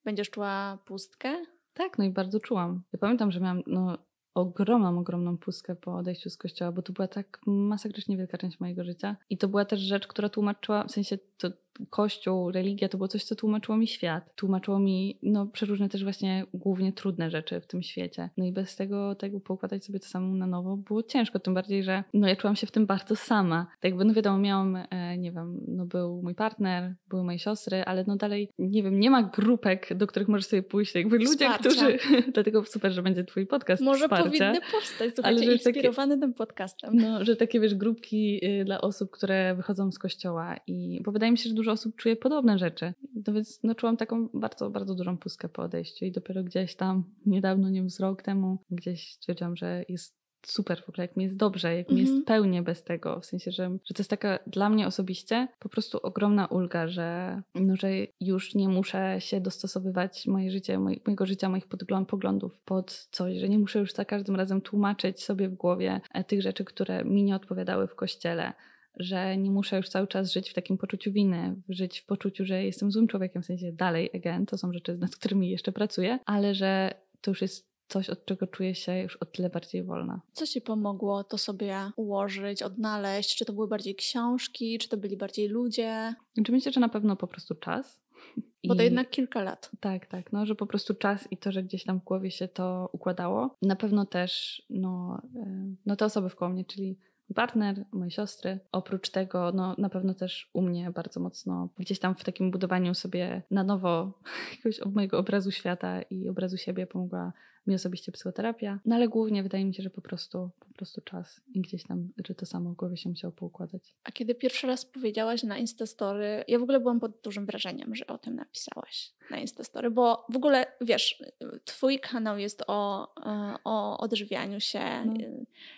będziesz czuła pustkę? Tak, no i bardzo czułam. Ja pamiętam, że miałam no, ogromną, ogromną pustkę po odejściu z kościoła, bo to była tak masakrycznie wielka część mojego życia. I to była też rzecz, która tłumaczyła, w sensie to Kościół, religia to było coś, co tłumaczyło mi świat. Tłumaczyło mi no, przeróżne też właśnie głównie trudne rzeczy w tym świecie. No i bez tego, tego poukładać sobie to samo na nowo było ciężko, tym bardziej, że no, ja czułam się w tym bardzo sama. Tak jakby, no wiadomo, miałam, e, nie wiem, no był mój partner, były moje siostry, ale no dalej, nie wiem, nie ma grupek, do których możesz sobie pójść, jakby ludzie, którzy... *laughs* Dlatego super, że będzie twój podcast Może wsparcia, powinny powstać, słuchajcie, ale, inspirowany takie, tym podcastem. No, że takie, wiesz, grupki y, dla osób, które wychodzą z kościoła i, bo wydaje mi się, że dużo dużo osób czuje podobne rzeczy. No więc no, czułam taką bardzo, bardzo dużą pustkę po odejściu i dopiero gdzieś tam niedawno, nie wiem, z rok temu, gdzieś stwierdziłam, że jest super w ogóle, jak mi jest dobrze, jak mi mm -hmm. jest mhm. pełnie bez tego. W sensie, że, że to jest taka dla mnie osobiście po prostu ogromna ulga, że, no, że już nie muszę się dostosowywać moje życie, moj, mojego życia, moich podgląd, poglądów pod coś, że nie muszę już za każdym razem tłumaczyć sobie w głowie e, tych rzeczy, które mi nie odpowiadały w kościele że nie muszę już cały czas żyć w takim poczuciu winy, żyć w poczuciu, że jestem złym człowiekiem, w sensie dalej, again, to są rzeczy, nad którymi jeszcze pracuję, ale że to już jest coś, od czego czuję się już o tyle bardziej wolna. Co ci pomogło to sobie ułożyć, odnaleźć? Czy to były bardziej książki, czy to byli bardziej ludzie? Czy znaczy, myślę, że na pewno po prostu czas. *laughs* Bo to I... jednak kilka lat. Tak, tak. No, że po prostu czas i to, że gdzieś tam w głowie się to układało. Na pewno też no, e, no te osoby koło mnie, czyli partner, moje siostry. Oprócz tego, no na pewno też u mnie bardzo mocno gdzieś tam w takim budowaniu sobie na nowo *laughs* jakiegoś mojego obrazu świata i obrazu siebie pomogła mi osobiście psychoterapia, no ale głównie wydaje mi się, że po prostu, po prostu czas i gdzieś tam, że to samo w głowie się musiało poukładać. A kiedy pierwszy raz powiedziałaś na Instastory, ja w ogóle byłam pod dużym wrażeniem, że o tym napisałaś na Instastory, bo w ogóle, wiesz, twój kanał jest o, e, o odżywianiu się, no.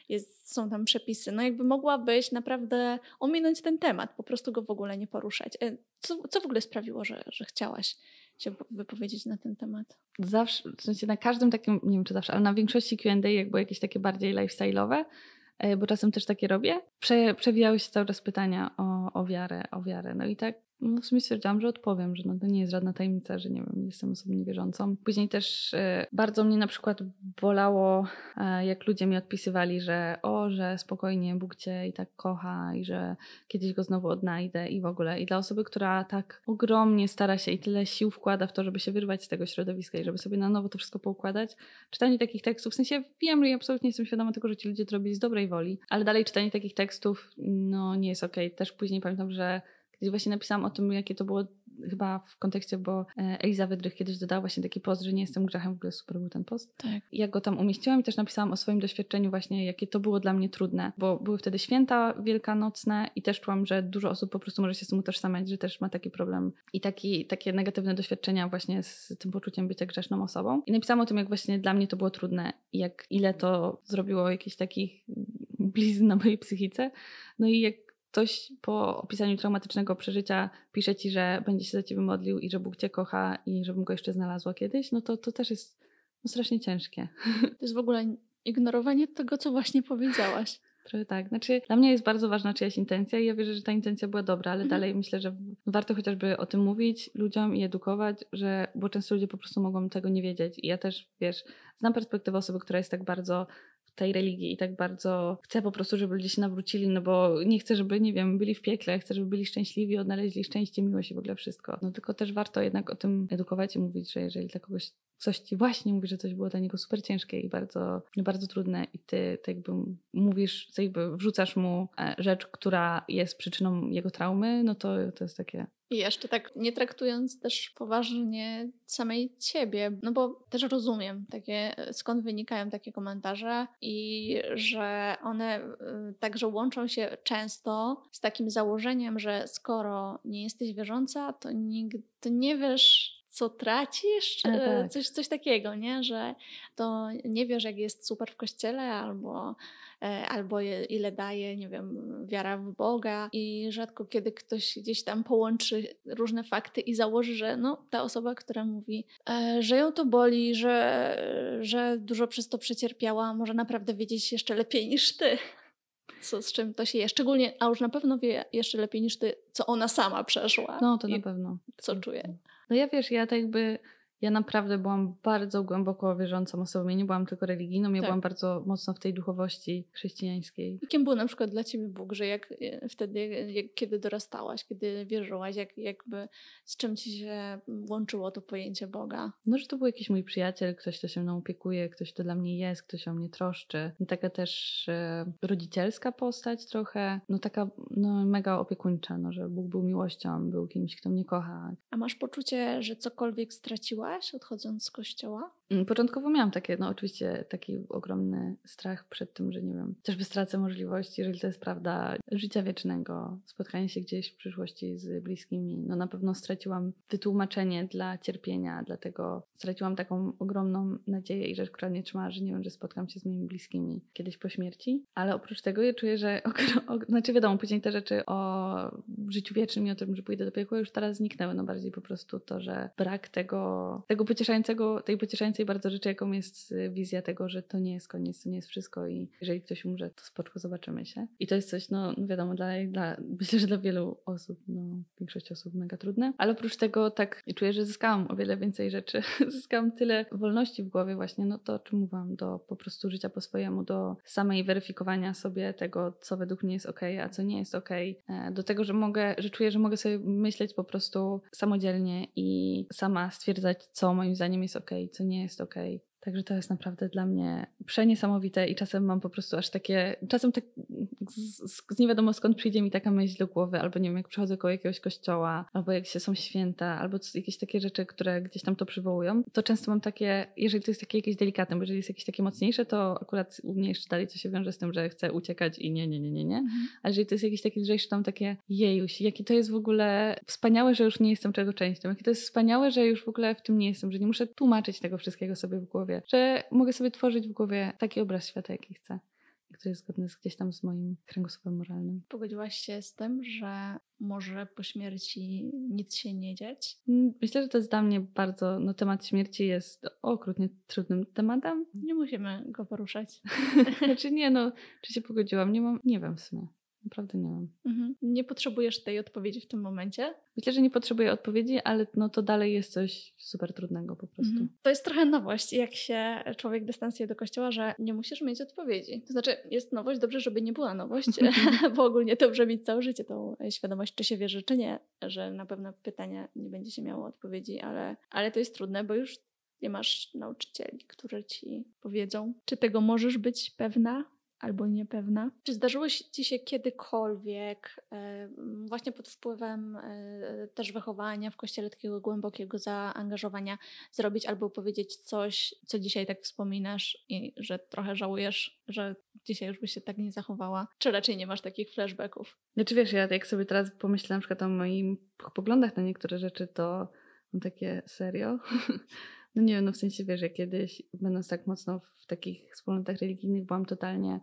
jest, są tam przepisy, no jakby mogłabyś naprawdę ominąć ten temat, po prostu go w ogóle nie poruszać. E, co, co w ogóle sprawiło, że, że chciałaś się wypowiedzieć na ten temat? Zawsze, w sensie na każdym takim, nie wiem czy zawsze, ale na większości Q&A jakby jakieś takie bardziej lifestyle'owe, e, bo czasem też takie robię, prze, przewijały się cały czas pytania o, o wiarę, o wiarę. No i tak no w sumie stwierdziłam, że odpowiem, że no to nie jest żadna tajemnica, że nie wiem, jestem osobą niewierzącą. Później też e, bardzo mnie na przykład bolało, e, jak ludzie mi odpisywali, że o, że spokojnie, Bóg cię i tak kocha i że kiedyś go znowu odnajdę i w ogóle. I dla osoby, która tak ogromnie stara się i tyle sił wkłada w to, żeby się wyrwać z tego środowiska i żeby sobie na nowo to wszystko poukładać, czytanie takich tekstów, w sensie wiem, że absolutnie jestem świadoma tego, że ci ludzie to robili z dobrej woli, ale dalej czytanie takich tekstów, no nie jest okej. Okay. Też później pamiętam, że gdzie właśnie napisałam o tym, jakie to było chyba w kontekście, bo e, Eliza Wydrych kiedyś dodała właśnie taki post, że nie jestem grzechem, w ogóle super był ten post. Tak. Jak go tam umieściłam i też napisałam o swoim doświadczeniu właśnie, jakie to było dla mnie trudne, bo były wtedy święta wielkanocne i też czułam, że dużo osób po prostu może się z tym utożsamiać, że też ma taki problem i taki, takie negatywne doświadczenia właśnie z tym poczuciem bycia grzeszną osobą. I napisałam o tym, jak właśnie dla mnie to było trudne i jak ile to zrobiło jakichś takich blizn na mojej psychice. No i jak ktoś po opisaniu traumatycznego przeżycia pisze ci, że będzie się za ciebie modlił i że Bóg cię kocha i żebym go jeszcze znalazła kiedyś, no to to też jest no, strasznie ciężkie. To jest w ogóle ignorowanie tego, co właśnie powiedziałaś. Trochę tak. Znaczy, dla mnie jest bardzo ważna czyjaś intencja i ja wierzę, że ta intencja była dobra, ale mhm. dalej myślę, że warto chociażby o tym mówić ludziom i edukować, że, bo często ludzie po prostu mogą tego nie wiedzieć. I ja też, wiesz, znam perspektywę osoby, która jest tak bardzo tej religii i tak bardzo chcę po prostu, żeby ludzie się nawrócili, no bo nie chcę, żeby, nie wiem, byli w piekle, chcę, żeby byli szczęśliwi, odnaleźli szczęście, miłość i w ogóle wszystko. No tylko też warto jednak o tym edukować i mówić, że jeżeli dla kogoś coś ci właśnie mówi, że coś było dla niego super ciężkie i bardzo, bardzo trudne i ty tak jakby mówisz, tak jakby wrzucasz mu e, rzecz, która jest przyczyną jego traumy, no to to jest takie i jeszcze tak nie traktując też poważnie samej ciebie, no bo też rozumiem takie, skąd wynikają takie komentarze i że one e, także łączą się często z takim założeniem, że skoro nie jesteś wierząca, to nigdy to nie wiesz, co tracisz, e, e, tak. coś, coś takiego, nie? że to nie wiesz, jak jest super w kościele, albo, e, albo ile daje, nie wiem, wiara w Boga i rzadko kiedy ktoś gdzieś tam połączy różne fakty i założy, że no, ta osoba, która mówi, że ją to boli, że, że dużo przez to przecierpiała, może naprawdę wiedzieć jeszcze lepiej niż ty. Co, z czym to się je. Szczególnie, a już na pewno wie jeszcze lepiej niż ty, co ona sama przeszła. No, to na pewno. Co czuje. Mhm. No ja wiesz, ja tak jakby ja naprawdę byłam bardzo głęboko wierzącą osobą. Ja nie byłam tylko religijną, ja tak. byłam bardzo mocno w tej duchowości chrześcijańskiej. I kim był na przykład dla ciebie Bóg, że jak e, wtedy, e, jak, kiedy dorastałaś, kiedy wierzyłaś, jak, jakby z czym ci się łączyło to pojęcie Boga? No, że to był jakiś mój przyjaciel, ktoś, kto się mną opiekuje, ktoś, kto dla mnie jest, ktoś o mnie troszczy. I taka też e, rodzicielska postać trochę, no taka no, mega opiekuńcza, no, że Bóg był miłością, był kimś, kto mnie kocha. A masz poczucie, że cokolwiek straciłaś? odchodząc z kościoła? Mm, początkowo miałam takie, no oczywiście taki ogromny strach przed tym, że nie wiem, chociażby stracę możliwość, jeżeli to jest prawda, życia wiecznego, spotkanie się gdzieś w przyszłości z bliskimi. No na pewno straciłam wytłumaczenie dla cierpienia, dlatego straciłam taką ogromną nadzieję i rzecz, która mnie trzymała, że nie wiem, że spotkam się z moimi bliskimi kiedyś po śmierci. Ale oprócz tego ja czuję, że, *laughs* znaczy wiadomo, później te rzeczy o życiu wiecznym i o tym, że pójdę do piekła już teraz zniknęły, no bardziej po prostu to, że brak tego tego pocieszającego, tej pocieszającej bardzo rzeczy, jaką jest y, wizja tego, że to nie jest koniec, to nie jest wszystko i jeżeli ktoś umrze, to spoczku zobaczymy się. I to jest coś, no, no wiadomo, dla, dla, *laughs* myślę, że dla wielu osób, no większość osób mega trudne, ale oprócz tego tak czuję, że zyskałam o wiele więcej rzeczy. *laughs* zyskałam tyle wolności w głowie właśnie, no to o czym mówiłam, do po prostu życia po swojemu, do samej weryfikowania sobie tego, co według mnie jest ok, a co nie jest ok, e, do tego, że mogę, że czuję, że mogę sobie myśleć po prostu samodzielnie i sama stwierdzać, co moim zdaniem jest ok, co nie jest ok. Także to jest naprawdę dla mnie przeniesamowite i czasem mam po prostu aż takie, czasem tak z, z, nie wiadomo skąd przyjdzie mi taka myśl do głowy, albo nie wiem, jak przechodzę koło jakiegoś kościoła, albo jak się są święta, albo jakieś takie rzeczy, które gdzieś tam to przywołują, to często mam takie, jeżeli to jest takie jakieś delikatne, bo jeżeli jest jakieś takie mocniejsze, to akurat u mnie jeszcze dalej to się wiąże z tym, że chcę uciekać i nie, nie, nie, nie, nie. Mhm. A jeżeli to jest jakieś takie lżejsze, tam takie jejuś, jakie to jest w ogóle wspaniałe, że już nie jestem czego częścią, jakie to jest wspaniałe, że już w ogóle w tym nie jestem, że nie muszę tłumaczyć tego wszystkiego sobie w głowie, głowie, że mogę sobie tworzyć w głowie taki obraz świata, jaki chcę który jest zgodny z, gdzieś tam z moim kręgosłupem moralnym. Pogodziłaś się z tym, że może po śmierci nic się nie dziać? Mm, myślę, że to jest dla mnie bardzo, no temat śmierci jest okrutnie trudnym tematem. Nie musimy go poruszać. *laughs* znaczy nie, no, czy się pogodziłam? Nie mam, nie wiem w sumie. Naprawdę nie mam. Mhm. Nie potrzebujesz tej odpowiedzi w tym momencie? Myślę, że nie potrzebuję odpowiedzi, ale no to dalej jest coś super trudnego po prostu. Mhm. To jest trochę nowość, jak się człowiek dystansuje do kościoła, że nie musisz mieć odpowiedzi. To znaczy, jest nowość, dobrze, żeby nie była nowość, *laughs* *laughs* bo ogólnie dobrze mieć całe życie tą świadomość, czy się wierzy, czy nie, że na pewno pytania nie będzie się miało odpowiedzi, ale, ale to jest trudne, bo już nie masz nauczycieli, którzy ci powiedzą, czy tego możesz być pewna, albo niepewna. Czy zdarzyło Ci się kiedykolwiek e, właśnie pod wpływem e, też wychowania w kościele takiego głębokiego zaangażowania zrobić albo powiedzieć coś, co dzisiaj tak wspominasz i że trochę żałujesz, że dzisiaj już byś się tak nie zachowała? Czy raczej nie masz takich flashbacków? Znaczy wiesz, ja jak sobie teraz pomyślę na przykład o moich poglądach na niektóre rzeczy, to mam takie serio. *laughs* No nie wiem, no w sensie wiesz, że kiedyś będąc tak mocno w takich wspólnotach religijnych byłam totalnie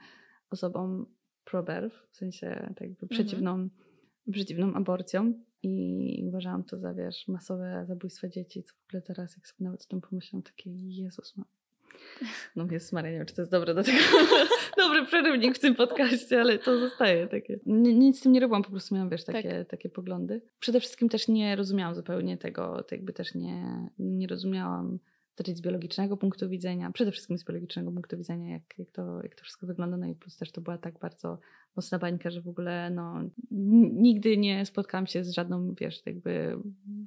osobą proberw, w sensie tak jakby przeciwną, mhm. przeciwną aborcją i uważałam to za, wiesz, masowe zabójstwa dzieci, co w ogóle teraz, jak sobie nawet o tym pomyślałam, takie Jezus, ma no. No jest Maria, nie wiem, czy to jest dobre do tego, *laughs* dobry przerywnik w tym podcaście, ale to zostaje takie. Nic z tym nie robiłam, po prostu miałam, wiesz, takie, tak. takie poglądy. Przede wszystkim też nie rozumiałam zupełnie tego, to tak jakby też nie, nie rozumiałam patrzeć z biologicznego punktu widzenia, przede wszystkim z biologicznego punktu widzenia, jak, jak, to, jak to wszystko wygląda. No i plus też to była tak bardzo mocna bańka, że w ogóle no, nigdy nie spotkałam się z żadną, wiesz, jakby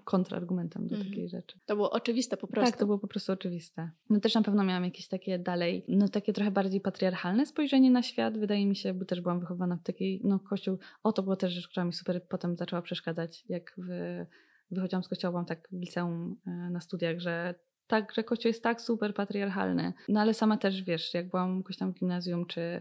kontrargumentem do mhm. takiej rzeczy. To było oczywiste po prostu. Tak, to było po prostu oczywiste. No też na pewno miałam jakieś takie dalej, no takie trochę bardziej patriarchalne spojrzenie na świat, wydaje mi się, bo też byłam wychowana w takiej, no kościół, o to była też rzecz, która mi super potem zaczęła przeszkadzać, jak w wychodziłam z kościoła, byłam tak w liceum e, na studiach, że tak, że Kościół jest tak super patriarchalny. No ale sama też wiesz, jak byłam jakoś tam w gimnazjum, czy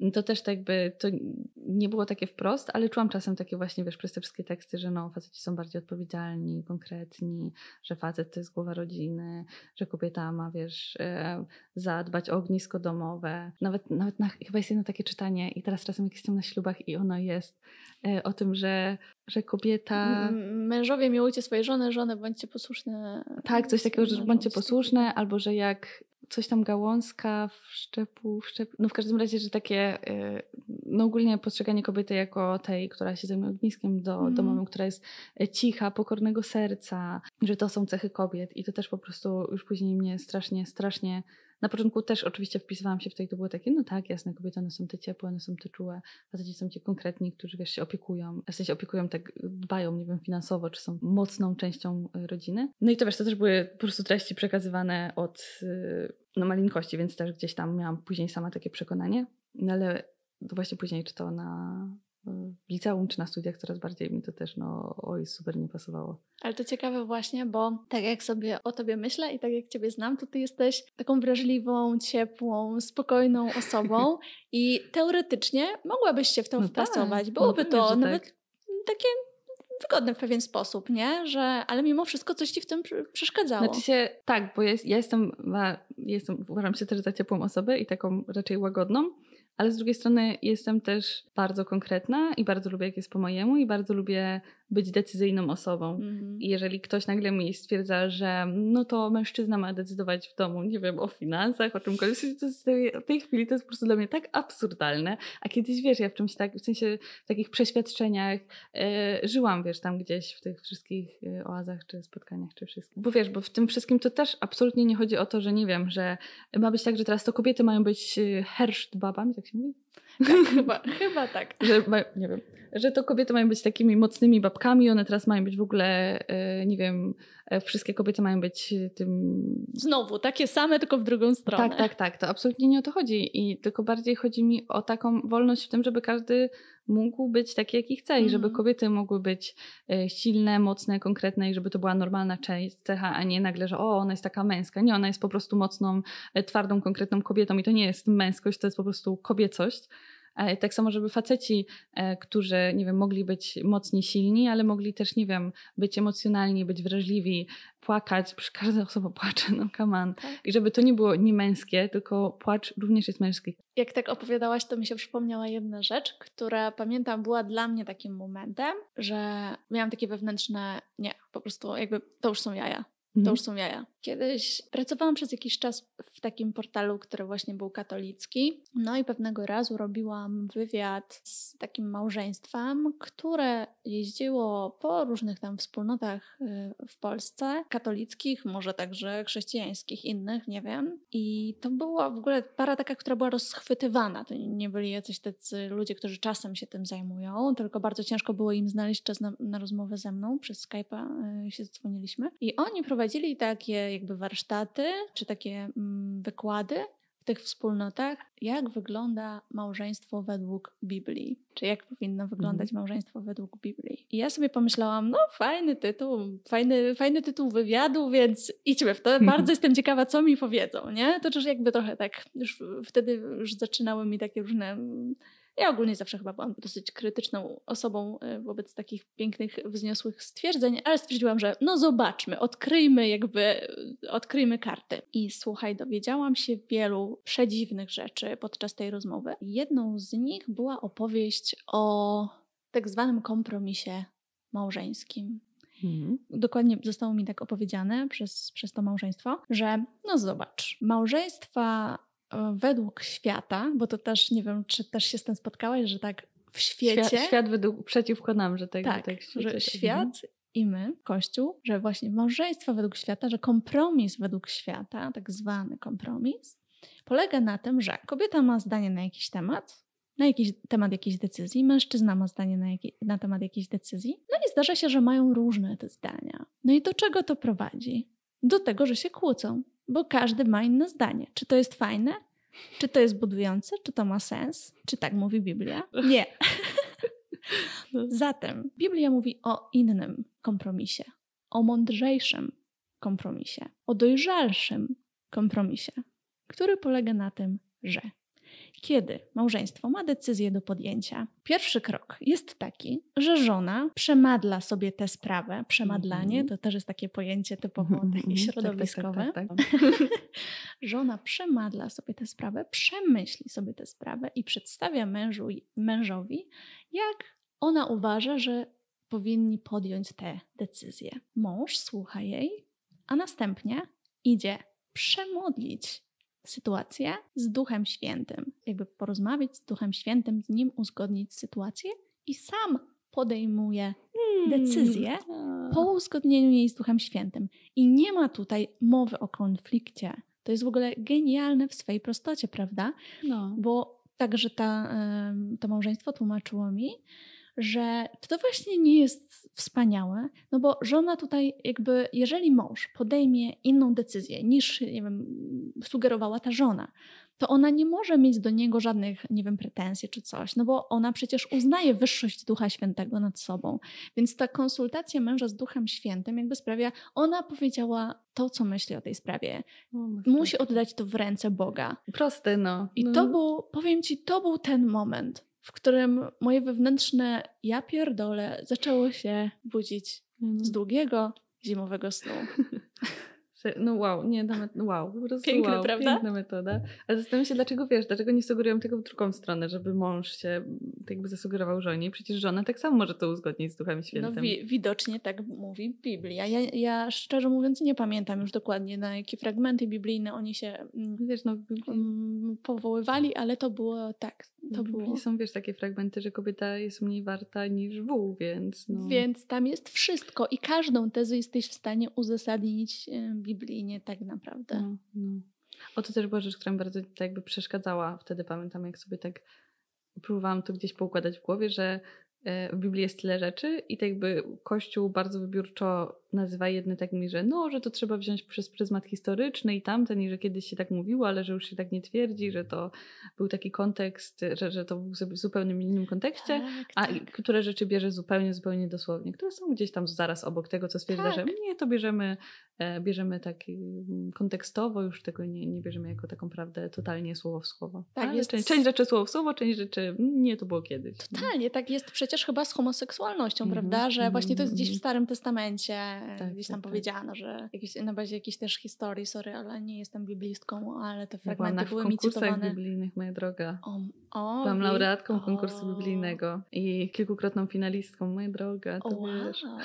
no to też tak by, to nie było takie wprost, ale czułam czasem takie właśnie, wiesz, przez te wszystkie teksty, że no, faceci są bardziej odpowiedzialni, konkretni, że facet to jest głowa rodziny, że kobieta ma, wiesz, e, zadbać o ognisko domowe. Nawet, nawet na, chyba jest jedno takie czytanie i teraz czasem jak jestem na ślubach i ono jest e, o tym, że że kobieta. mężowie miłujcie swoje żony, żony bądźcie posłuszne. Tak, coś takiego, że bądźcie posłuszne, albo że jak coś tam gałązka, wszczepu, szczepu No w każdym razie, że takie, y, no ogólnie postrzeganie kobiety jako tej, która się zajmuje ogniskiem, do, mm. do mamy, która jest e, cicha, pokornego serca, że to są cechy kobiet i to też po prostu już później mnie strasznie, strasznie na początku też oczywiście wpisywałam się w to i to było takie, no tak, jasne, kobiety, one są te ciepłe, one są te czułe, faceci są ci konkretni, którzy wiesz, się opiekują, w sensie opiekują, tak dbają, nie wiem, finansowo, czy są mocną częścią e, rodziny. No i to wiesz, to też były po prostu treści przekazywane od y, no, malinkości, więc też gdzieś tam miałam później sama takie przekonanie, no ale to właśnie później czy to na w liceum czy na studiach coraz bardziej mi to też no oj super nie pasowało. Ale to ciekawe właśnie, bo tak jak sobie o tobie myślę i tak jak ciebie znam, to ty jesteś taką wrażliwą, ciepłą, spokojną osobą *laughs* i teoretycznie mogłabyś się w to no tak, wpasować. Tak, Byłoby no, to wiem, nawet tak. takie wygodne w pewien sposób, nie? Że, ale mimo wszystko coś ci w tym przeszkadzało. Znaczy się, tak, bo ja, ja jestem, ja jestem, uważam się też za ciepłą osobę i taką raczej łagodną, ale z drugiej strony jestem też bardzo konkretna i bardzo lubię, jak jest po mojemu i bardzo lubię być decyzyjną osobą. Mhm. I jeżeli ktoś nagle mi stwierdza, że no to mężczyzna ma decydować w domu, nie wiem, o finansach, o czymkolwiek, to jest, w tej chwili to jest po prostu dla mnie tak absurdalne. A kiedyś, wiesz, ja w czymś tak, w sensie w takich przeświadczeniach e, żyłam, wiesz, tam gdzieś w tych wszystkich e, oazach, czy spotkaniach, czy wszystkim. Bo wiesz, bo w tym wszystkim to też absolutnie nie chodzi o to, że nie wiem, że ma być tak, że teraz to kobiety mają być e, herrszt babami, tak się mówi? Tak. *laughs* chyba, chyba tak. Że, nie wiem, że to kobiety mają być takimi mocnymi babkami, one teraz mają być w ogóle, e, nie wiem, e, wszystkie kobiety mają być e, tym... Znowu, takie same, tylko w drugą stronę. Tak, tak, tak, to absolutnie nie o to chodzi i tylko bardziej chodzi mi o taką wolność w tym, żeby każdy mógł być taki, jaki chce i żeby mhm. kobiety mogły być silne, mocne, konkretne i żeby to była normalna cecha, a nie nagle, że o, ona jest taka męska. Nie, ona jest po prostu mocną, twardą, konkretną kobietą i to nie jest męskość, to jest po prostu kobiecość. E, tak samo, żeby faceci, e, którzy, nie wiem, mogli być mocni, silni, ale mogli też, nie wiem, być emocjonalni, być wrażliwi, płakać, przy każda osoba *laughs* płacze, no come on. Tak. I żeby to nie było niemęskie, tylko płacz również jest męski. Jak tak opowiadałaś, to mi się przypomniała jedna rzecz, która pamiętam była dla mnie takim momentem, że miałam takie wewnętrzne, nie, po prostu jakby to już są jaja, to mhm. już są jaja. Kiedyś pracowałam przez jakiś czas w takim portalu, który właśnie był katolicki. No i pewnego razu robiłam wywiad z takim małżeństwem, które jeździło po różnych tam wspólnotach y, w Polsce, katolickich, może także chrześcijańskich, innych, nie wiem. I to była w ogóle para taka, która była rozchwytywana. To nie byli jacyś tacy ludzie, którzy czasem się tym zajmują, tylko bardzo ciężko było im znaleźć czas na, na rozmowę ze mną. Przez Skype'a y, się dzwoniliśmy. I oni prowadzili takie jakby warsztaty czy takie mm, wykłady w tych wspólnotach, jak wygląda małżeństwo według Biblii, czy jak powinno wyglądać mhm. małżeństwo według Biblii. I ja sobie pomyślałam, no fajny tytuł, fajny, fajny tytuł wywiadu, więc idźmy w to. Mhm. Bardzo jestem ciekawa, co mi powiedzą, nie? To też jakby trochę tak, już wtedy już zaczynały mi takie różne mm, ja ogólnie zawsze chyba byłam dosyć krytyczną osobą e, wobec takich pięknych, wzniosłych stwierdzeń, ale stwierdziłam, że no zobaczmy, odkryjmy jakby, e, odkryjmy karty. I słuchaj, dowiedziałam się wielu przedziwnych rzeczy podczas tej rozmowy. Jedną z nich była opowieść o tak zwanym kompromisie małżeńskim. Mhm. Dokładnie zostało mi tak opowiedziane przez, przez to małżeństwo, że no zobacz, małżeństwa E, według świata, bo to też nie wiem, czy też się z tym spotkałaś, że tak w świecie. Świat, świat według, przeciwko nam, że tak, tak, tak świecie, że świat mhm. i my, Kościół, że właśnie małżeństwo według świata, że kompromis według świata, tak zwany kompromis, polega na tym, że kobieta ma zdanie na jakiś temat, na jakiś temat jakiejś decyzji, mężczyzna ma zdanie na, na temat jakiejś decyzji, no i zdarza się, że mają różne te zdania. No i do czego to prowadzi? Do tego, że się kłócą bo każdy ma inne zdanie. Czy to jest fajne? Czy to jest budujące? Czy to ma sens? Czy tak mówi Biblia? Nie. *laughs* Zatem Biblia mówi o innym kompromisie, o mądrzejszym kompromisie, o dojrzalszym kompromisie, który polega na tym, że kiedy małżeństwo ma decyzję do podjęcia. Pierwszy krok jest taki, że żona przemadla sobie tę sprawę. Przemadlanie mhm. to też jest takie pojęcie typowo mhm, takie mhm. Tak, tak, środowiskowe. Tak, tak, tak, *laughs* żona przemadla sobie tę sprawę, przemyśli sobie tę sprawę i przedstawia mężu, mężowi, jak ona uważa, że powinni podjąć tę decyzję. Mąż słucha jej, a następnie idzie przemodlić sytuację z Duchem Świętym. Jakby porozmawiać z Duchem Świętym, z nim uzgodnić sytuację i sam podejmuje hmm, decyzję tak. po uzgodnieniu jej z Duchem Świętym. I nie ma tutaj mowy o konflikcie. To jest w ogóle genialne w swojej prostocie, prawda? No. Bo także ta, to małżeństwo tłumaczyło mi, że czy to właśnie nie jest wspaniałe, no bo żona tutaj jakby, jeżeli mąż podejmie inną decyzję niż, nie wiem, sugerowała ta żona, to ona nie może mieć do niego żadnych, nie wiem, pretensji czy coś, no bo ona przecież uznaje wyższość Ducha Świętego nad sobą. Więc ta konsultacja męża z Duchem Świętym jakby sprawia, ona powiedziała to, co myśli o tej sprawie. No tak. Musi oddać to w ręce Boga. Proste, no. I no. to był, powiem ci, to był ten moment, w którym moje wewnętrzne ja pierdolę zaczęło się budzić z mhm. długiego zimowego snu. *laughs* No wow, nie, nawet, no wow, Piękne, wow, prawda? piękna metoda. Ale zastanawiam się, dlaczego wiesz, dlaczego nie sugerują tego w drugą stronę, żeby mąż się tak jakby zasugerował żonie. Przecież żona tak samo może to uzgodnić z duchami no Świętym. No wi widocznie tak mówi Biblia. Ja, ja szczerze mówiąc nie pamiętam już dokładnie na jakie fragmenty biblijne oni się mm, wiesz, no, mm, powoływali, ale to było tak, to mhm. było. I są, wiesz, takie fragmenty, że kobieta jest mniej warta niż wół, więc. No. Więc tam jest wszystko i każdą tezę jesteś w stanie uzasadnić y, biblijnie, tak naprawdę. No, no. O to też była rzecz, która mi bardzo tak jakby przeszkadzała wtedy. Pamiętam, jak sobie tak próbowałam to gdzieś poukładać w głowie, że e, w Biblii jest tyle rzeczy i tak jakby Kościół bardzo wybiórczo nazywa jedne takimi, że no, że to trzeba wziąć przez pryzmat historyczny i tamten, i że kiedyś się tak mówiło, ale że już się tak nie twierdzi, że to był taki kontekst, że, że to był w zupełnie innym kontekście, tak, a tak. które rzeczy bierze zupełnie, zupełnie dosłownie, które są gdzieś tam zaraz obok tego, co stwierdza, tak. że nie, to bierzemy, e, bierzemy tak y, kontekstowo, już tego nie, nie bierzemy jako taką prawdę totalnie słowo w słowo. Tak, jest... część, część rzeczy słowo w słowo, część rzeczy nie, to było kiedyś. Totalnie, tak jest przecież chyba z homoseksualnością, mm -hmm. prawda, że właśnie to jest gdzieś w mhm. Starym Testamencie, tak, gdzieś tak, tam tak, powiedziano, że jakieś, na bazie jakiejś też historii, sorry, ale nie jestem biblistką, ale te fragmenty były mi cytowane. biblijnych, moja droga. O, o, Byłam laureatką o. konkursu biblijnego i kilkukrotną finalistką. Moja droga, to o, wiesz. Wow.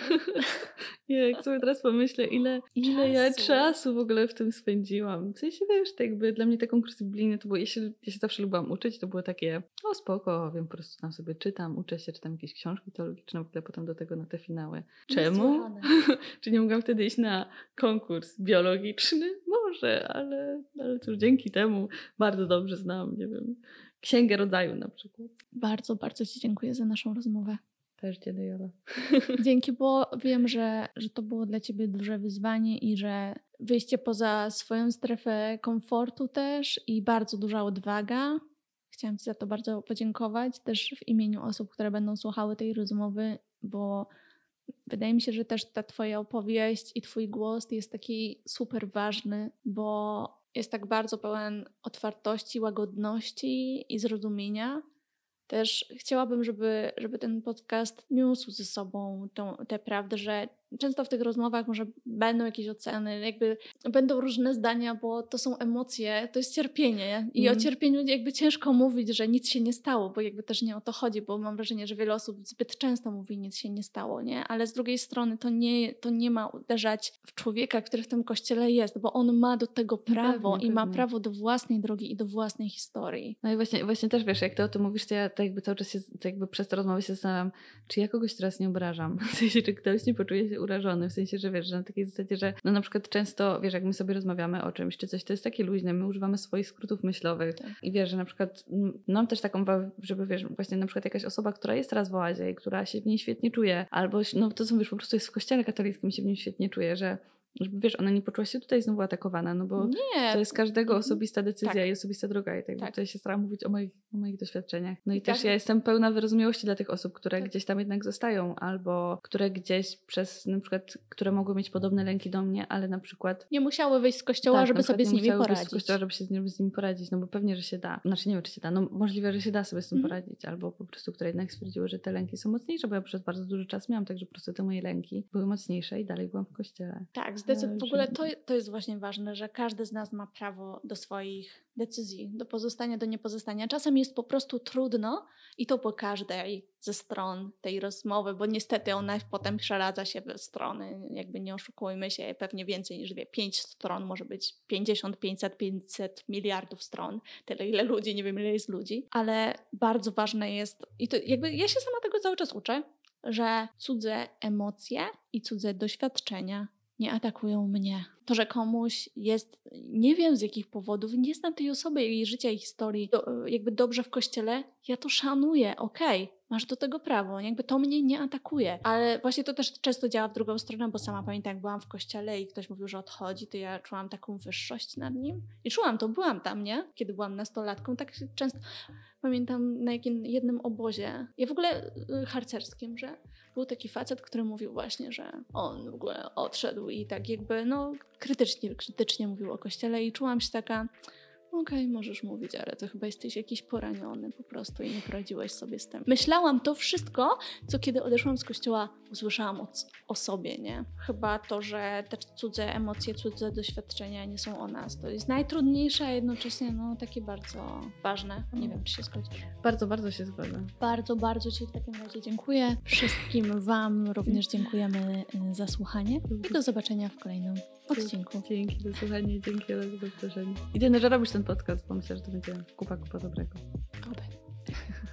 *laughs* Jak sobie teraz pomyślę, ile, ile ja czasu w ogóle w tym spędziłam. W sensie, wiesz, tak jakby dla mnie te konkursy biblijne to było, ja się, ja się zawsze lubiłam uczyć, to było takie, o spoko, wiem, po prostu tam sobie czytam, uczę się, czytam jakieś książki teologiczne, w ogóle potem do tego na te finały. Czemu? *laughs* Czy nie mogłam wtedy iść na konkurs biologiczny? Może, ale, ale cóż, dzięki temu bardzo dobrze znam, nie wiem, księgę rodzaju na przykład. Bardzo, bardzo Ci dziękuję za naszą rozmowę. Też Dziedy Jola. *laughs* Dzięki, bo wiem, że, że to było dla Ciebie duże wyzwanie i że wyjście poza swoją strefę komfortu też i bardzo duża odwaga. Chciałam Ci za to bardzo podziękować, też w imieniu osób, które będą słuchały tej rozmowy, bo wydaje mi się, że też ta Twoja opowieść i Twój głos jest taki super ważny, bo jest tak bardzo pełen otwartości, łagodności i zrozumienia. Też chciałabym, żeby, żeby ten podcast niósł ze sobą tą, tę prawdę, że często w tych rozmowach może będą jakieś oceny, jakby będą różne zdania, bo to są emocje, to jest cierpienie i mm. o mhm. cierpieniu jakby ciężko mówić, że nic się nie stało, bo jakby też nie o to chodzi, bo mam wrażenie, że wiele osób zbyt często mówi nic się nie stało, nie? Ale z drugiej strony to nie, to nie ma uderzać w człowieka, który w tym kościele jest, bo on ma do tego no prawo pewnie, i ma prawo do własnej drogi i do własnej historii. No i właśnie, właśnie też wiesz, jak ty o tym mówisz, to ja to tak jakby cały czas się, tak jakby przez te rozmowy się zastanawiam, czy ja kogoś teraz nie obrażam? *laughs* czy ktoś nie poczuje się urażony, w sensie, że wiesz, że na takiej zasadzie, że no na przykład często, wiesz, jak my sobie rozmawiamy o czymś czy coś, to jest takie luźne, my używamy swoich skrótów myślowych tak. i wiesz, że na przykład mam też taką, żeby wiesz, właśnie na przykład jakaś osoba, która jest teraz w oazie i która się w niej świetnie czuje, albo no to co wiesz, po prostu jest w kościele katolickim i się w nim świetnie czuje, że żeby, wiesz, ona nie poczuła się tutaj znowu atakowana, no bo nie. to jest każdego mhm. osobista decyzja tak. i osobista droga. I tak tak. tutaj się staram mówić o moich, o moich doświadczeniach. No i, I też tak. ja jestem pełna wyrozumiałości dla tych osób, które tak. gdzieś tam jednak zostają, albo które gdzieś przez, na przykład, które mogły mieć podobne lęki do mnie, ale na przykład... Nie musiały wyjść z kościoła, tak, żeby sobie z nimi poradzić. z kościoła, żeby się z nimi, z nimi poradzić, no bo pewnie, że się da. Znaczy nie wiem, czy się da, no możliwe, że się da sobie z tym mhm. poradzić, albo po prostu, które jednak stwierdziły, że te lęki są mocniejsze, bo ja przez bardzo duży czas miałam, także po prostu te moje lęki były mocniejsze i dalej byłam w kościele. Tak, Zdecy- w eee, ogóle to, to jest właśnie ważne, że każdy z nas ma prawo do swoich decyzji, do pozostania, do niepozostania. Czasem jest po prostu trudno i to po każdej ze stron tej rozmowy, bo niestety ona potem przeradza się we strony, jakby nie oszukujmy się, pewnie więcej niż wie, pięć stron może być 50, 500, 500 miliardów stron, tyle ile ludzi, nie wiem ile jest ludzi, ale bardzo ważne jest i to jakby ja się sama tego cały czas uczę, że cudze emocje i cudze doświadczenia nie atakują mnie. To, że komuś jest, nie wiem z jakich powodów, nie znam tej osoby, jej życia i historii, do, jakby dobrze w kościele, ja to szanuję, okej, okay, masz do tego prawo, jakby to mnie nie atakuje. Ale właśnie to też często działa w drugą stronę, bo sama pamiętam, jak byłam w kościele i ktoś mówił, że odchodzi, to ja czułam taką wyższość nad nim. I czułam to, byłam tam, nie? Kiedy byłam nastolatką, tak często pamiętam na jakim jednym obozie, ja w ogóle y, harcerskim, że był taki facet, który mówił właśnie, że on w ogóle odszedł i tak jakby, no, krytycznie, krytycznie mówił o kościele i czułam się taka okej, okay, możesz mówić, ale to chyba jesteś jakiś poraniony po prostu i nie poradziłeś sobie z tym. Myślałam to wszystko, co kiedy odeszłam z kościoła, usłyszałam o, o sobie, nie? Chyba to, że te cudze emocje, cudze doświadczenia nie są o nas. To jest najtrudniejsze, a jednocześnie no, takie bardzo ważne. Nie wiem, czy się zgodzisz. Bardzo, bardzo się zgodzę. Bardzo, bardzo Ci w takim razie dziękuję. Wszystkim Wam również dziękujemy y, za słuchanie i do zobaczenia w kolejnym odcinku. Dzięki za słuchanie, dzięki za zaproszenie. Idę, że robisz ten podcast, bo myślę, że to będzie kupa, kupa dobrego. Oby.